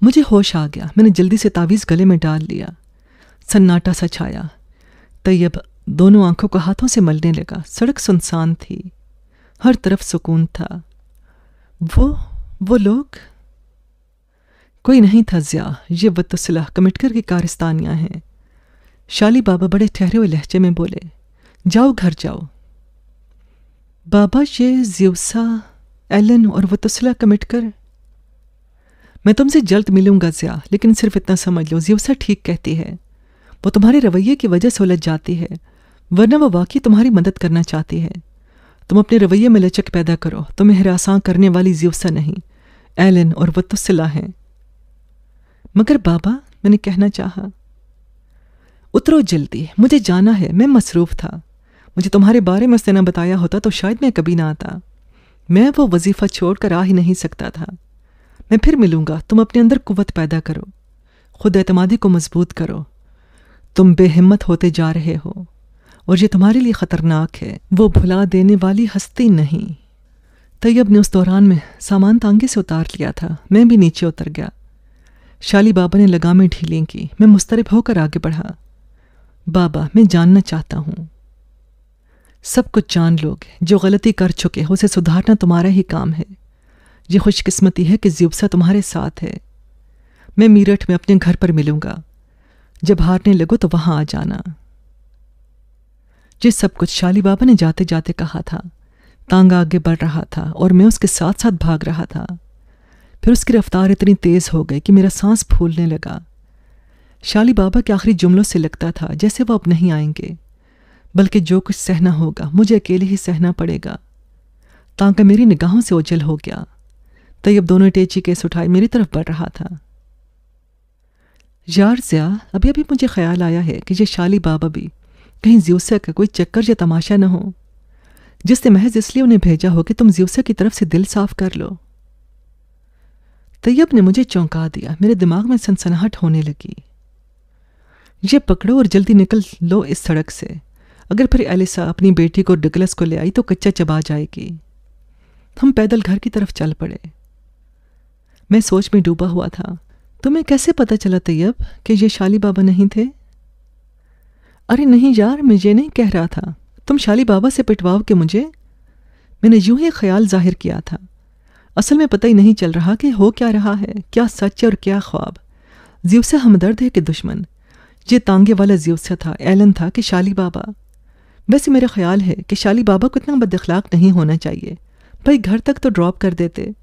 मुझे होश आ गया मैंने जल्दी से तावीज़ गले में डाल लिया सन्नाटा सा छाया तैयब दोनों आंखों को हाथों से मलने लगा सड़क सुनसान थी हर तरफ सुकून था वो वो लोग कोई नहीं था ज़िया ये बदतसलह तो कमिटकर की कारिस्तानियां हैं शाली बाबा बड़े ठहरे हुए लहजे में बोले जाओ घर जाओ बाबा ये ज्यूसा एलन और कमिट तो कमिटकर मैं तुमसे जल्द मिलूंगा ज़िया लेकिन सिर्फ इतना समझ लो ज्यूसा ठीक कहती है वो तुम्हारे रवैये की वजह से उलझ जाती है वरना वह वाकई तुम्हारी मदद करना चाहती है तुम अपने रवैये में लचक पैदा करो तुम्हें हरासा करने वाली ज्योसा नहीं एलन और वह तो सिला है मगर बाबा मैंने कहना चाहा उतरो जल्दी मुझे जाना है मैं मसरूफ था मुझे तुम्हारे बारे में उसने ना बताया होता तो शायद मैं कभी ना आता मैं वो वजीफ़ा छोड़कर आ ही नहीं सकता था मैं फिर मिलूंगा तुम अपने अंदर कुवत पैदा करो खुद एतमादी को मजबूत करो तुम बेहिम्मत होते जा रहे हो और ये तुम्हारे लिए ख़तरनाक है वो भुला देने वाली हस्ती नहीं तैयब ने उस दौरान में सामान तांगे से उतार लिया था मैं भी नीचे उतर गया शाली बाबा ने लगामें ढीलें की मैं मुस्तरब होकर आगे बढ़ा बाबा मैं जानना चाहता हूं सब कुछ जान लोगे जो गलती कर चुके हो उसे सुधारना तुम्हारा ही काम है ये खुशकिस्मती है कि ज्यूबसा तुम्हारे साथ है मैं मीरठ में अपने घर पर मिलूंगा जब हारने लगो तो वहां आ जाना जिस सब कुछ शाली बाबा ने जाते जाते कहा था तांगा आगे बढ़ रहा था और मैं उसके साथ साथ भाग रहा था फिर उसकी रफ्तार इतनी तेज़ हो गई कि मेरा सांस फूलने लगा शाली बाबा के आखिरी जुमलों से लगता था जैसे वो अब नहीं आएंगे बल्कि जो कुछ सहना होगा मुझे अकेले ही सहना पड़ेगा तांका मेरी निगाहों से ओझल हो गया तैयब दोनों टेची केस उठाए मेरी तरफ बढ़ रहा था यार ज़िया अभी अभी मुझे ख्याल आया है कि ये शाली बाबा भी कहीं ज्यूसा का कोई चक्कर या तमाशा न हो जिसने महज इसलिए उन्हें भेजा हो कि तुम ज्यूसर की तरफ से दिल साफ कर लो तैयब ने मुझे चौंका दिया मेरे दिमाग में सनसनाहट होने लगी ये पकड़ो और जल्दी निकल लो इस सड़क से अगर फिर एलिसा अपनी बेटी को डगलस को ले आई तो कच्चा चबा जाएगी हम पैदल घर की तरफ चल पड़े मैं सोच में डूबा हुआ था तुम्हें कैसे पता चला तैयब कि ये शाली बाबा नहीं थे अरे नहीं यार मैं ये नहीं कह रहा था तुम शाली बाबा से पिटवाओ के मुझे मैंने यूं ही ख्याल जाहिर किया था असल में पता ही नहीं चल रहा कि हो क्या रहा है क्या सच और क्या ख्वाब जीवसा हमदर्द है कि दुश्मन ये तांगे वाला जीवसा था एलन था कि शाली बाबा वैसे मेरा ख्याल है कि शाली बाबा को इतना बदखलाक नहीं होना चाहिए भाई घर तक तो ड्रॉप कर देते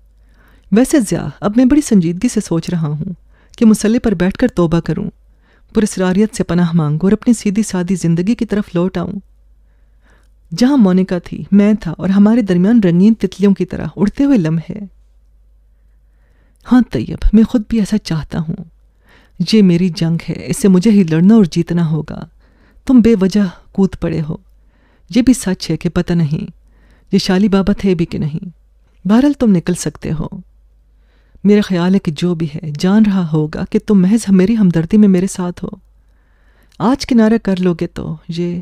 वैसे ज़्या अब मैं बड़ी संजीदगी से सोच रहा हूँ कि मुसल्ले पर बैठ कर तोबा करूँ पुरसरारियत से पनाह मांगू और अपनी सीधी सादी जिंदगी की तरफ लौट आऊं जहां मोनिका थी मैं था और हमारे दरमियान रंगीन तितलियों की तरह उड़ते हुए लम्हे हाँ तैयब मैं खुद भी ऐसा चाहता हूं ये मेरी जंग है इसे मुझे ही लड़ना और जीतना होगा तुम बेवजह कूद पड़े हो ये भी सच है कि पता नहीं ये शाली बाबा थे भी कि नहीं बहरल तुम निकल सकते हो मेरा ख्याल है कि जो भी है जान रहा होगा कि तुम महज मेरी हमदर्दी में मेरे साथ हो आज किनारा कर लोगे तो ये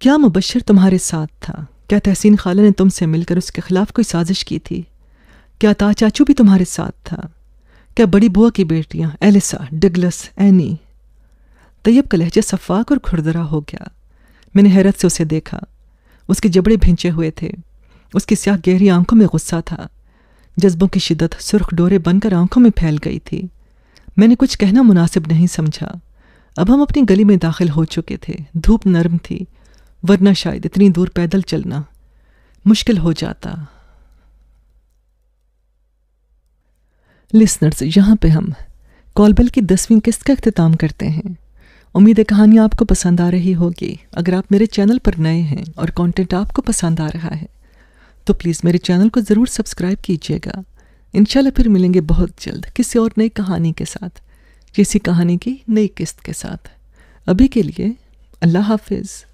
क्या मुबशर तुम्हारे साथ था क्या तहसीन खाला ने तुमसे मिलकर उसके खिलाफ कोई साजिश की थी क्या ता चाचू भी तुम्हारे साथ था क्या बड़ी बुआ की बेटियां एलिसा डिगलस एनी तैयब का लहजा सफाक और खुरदरा हो गया मैंने हैरत से उसे देखा उसके जबड़े भिंचे हुए थे उसकी स्याह गहरी आंखों में गुस्सा था जज्बों की शिद्दत सुर्ख डोरे बनकर आंखों में फैल गई थी मैंने कुछ कहना मुनासिब नहीं समझा अब हम अपनी गली में दाखिल हो चुके थे धूप नरम थी वरना शायद इतनी दूर पैदल चलना मुश्किल हो जाता लिसनर्स यहाँ पे हम कॉलबेल की दसवीं किस्त का अख्ताम करते हैं उम्मीद है कहानी आपको पसंद आ रही होगी अगर आप मेरे चैनल पर नए हैं और कंटेंट आपको पसंद आ रहा है तो प्लीज़ मेरे चैनल को ज़रूर सब्सक्राइब कीजिएगा इनशाला फिर मिलेंगे बहुत जल्द किसी और नई कहानी के साथ किसी कहानी की नई किस्त के साथ अभी के लिए अल्लाह हाफिज़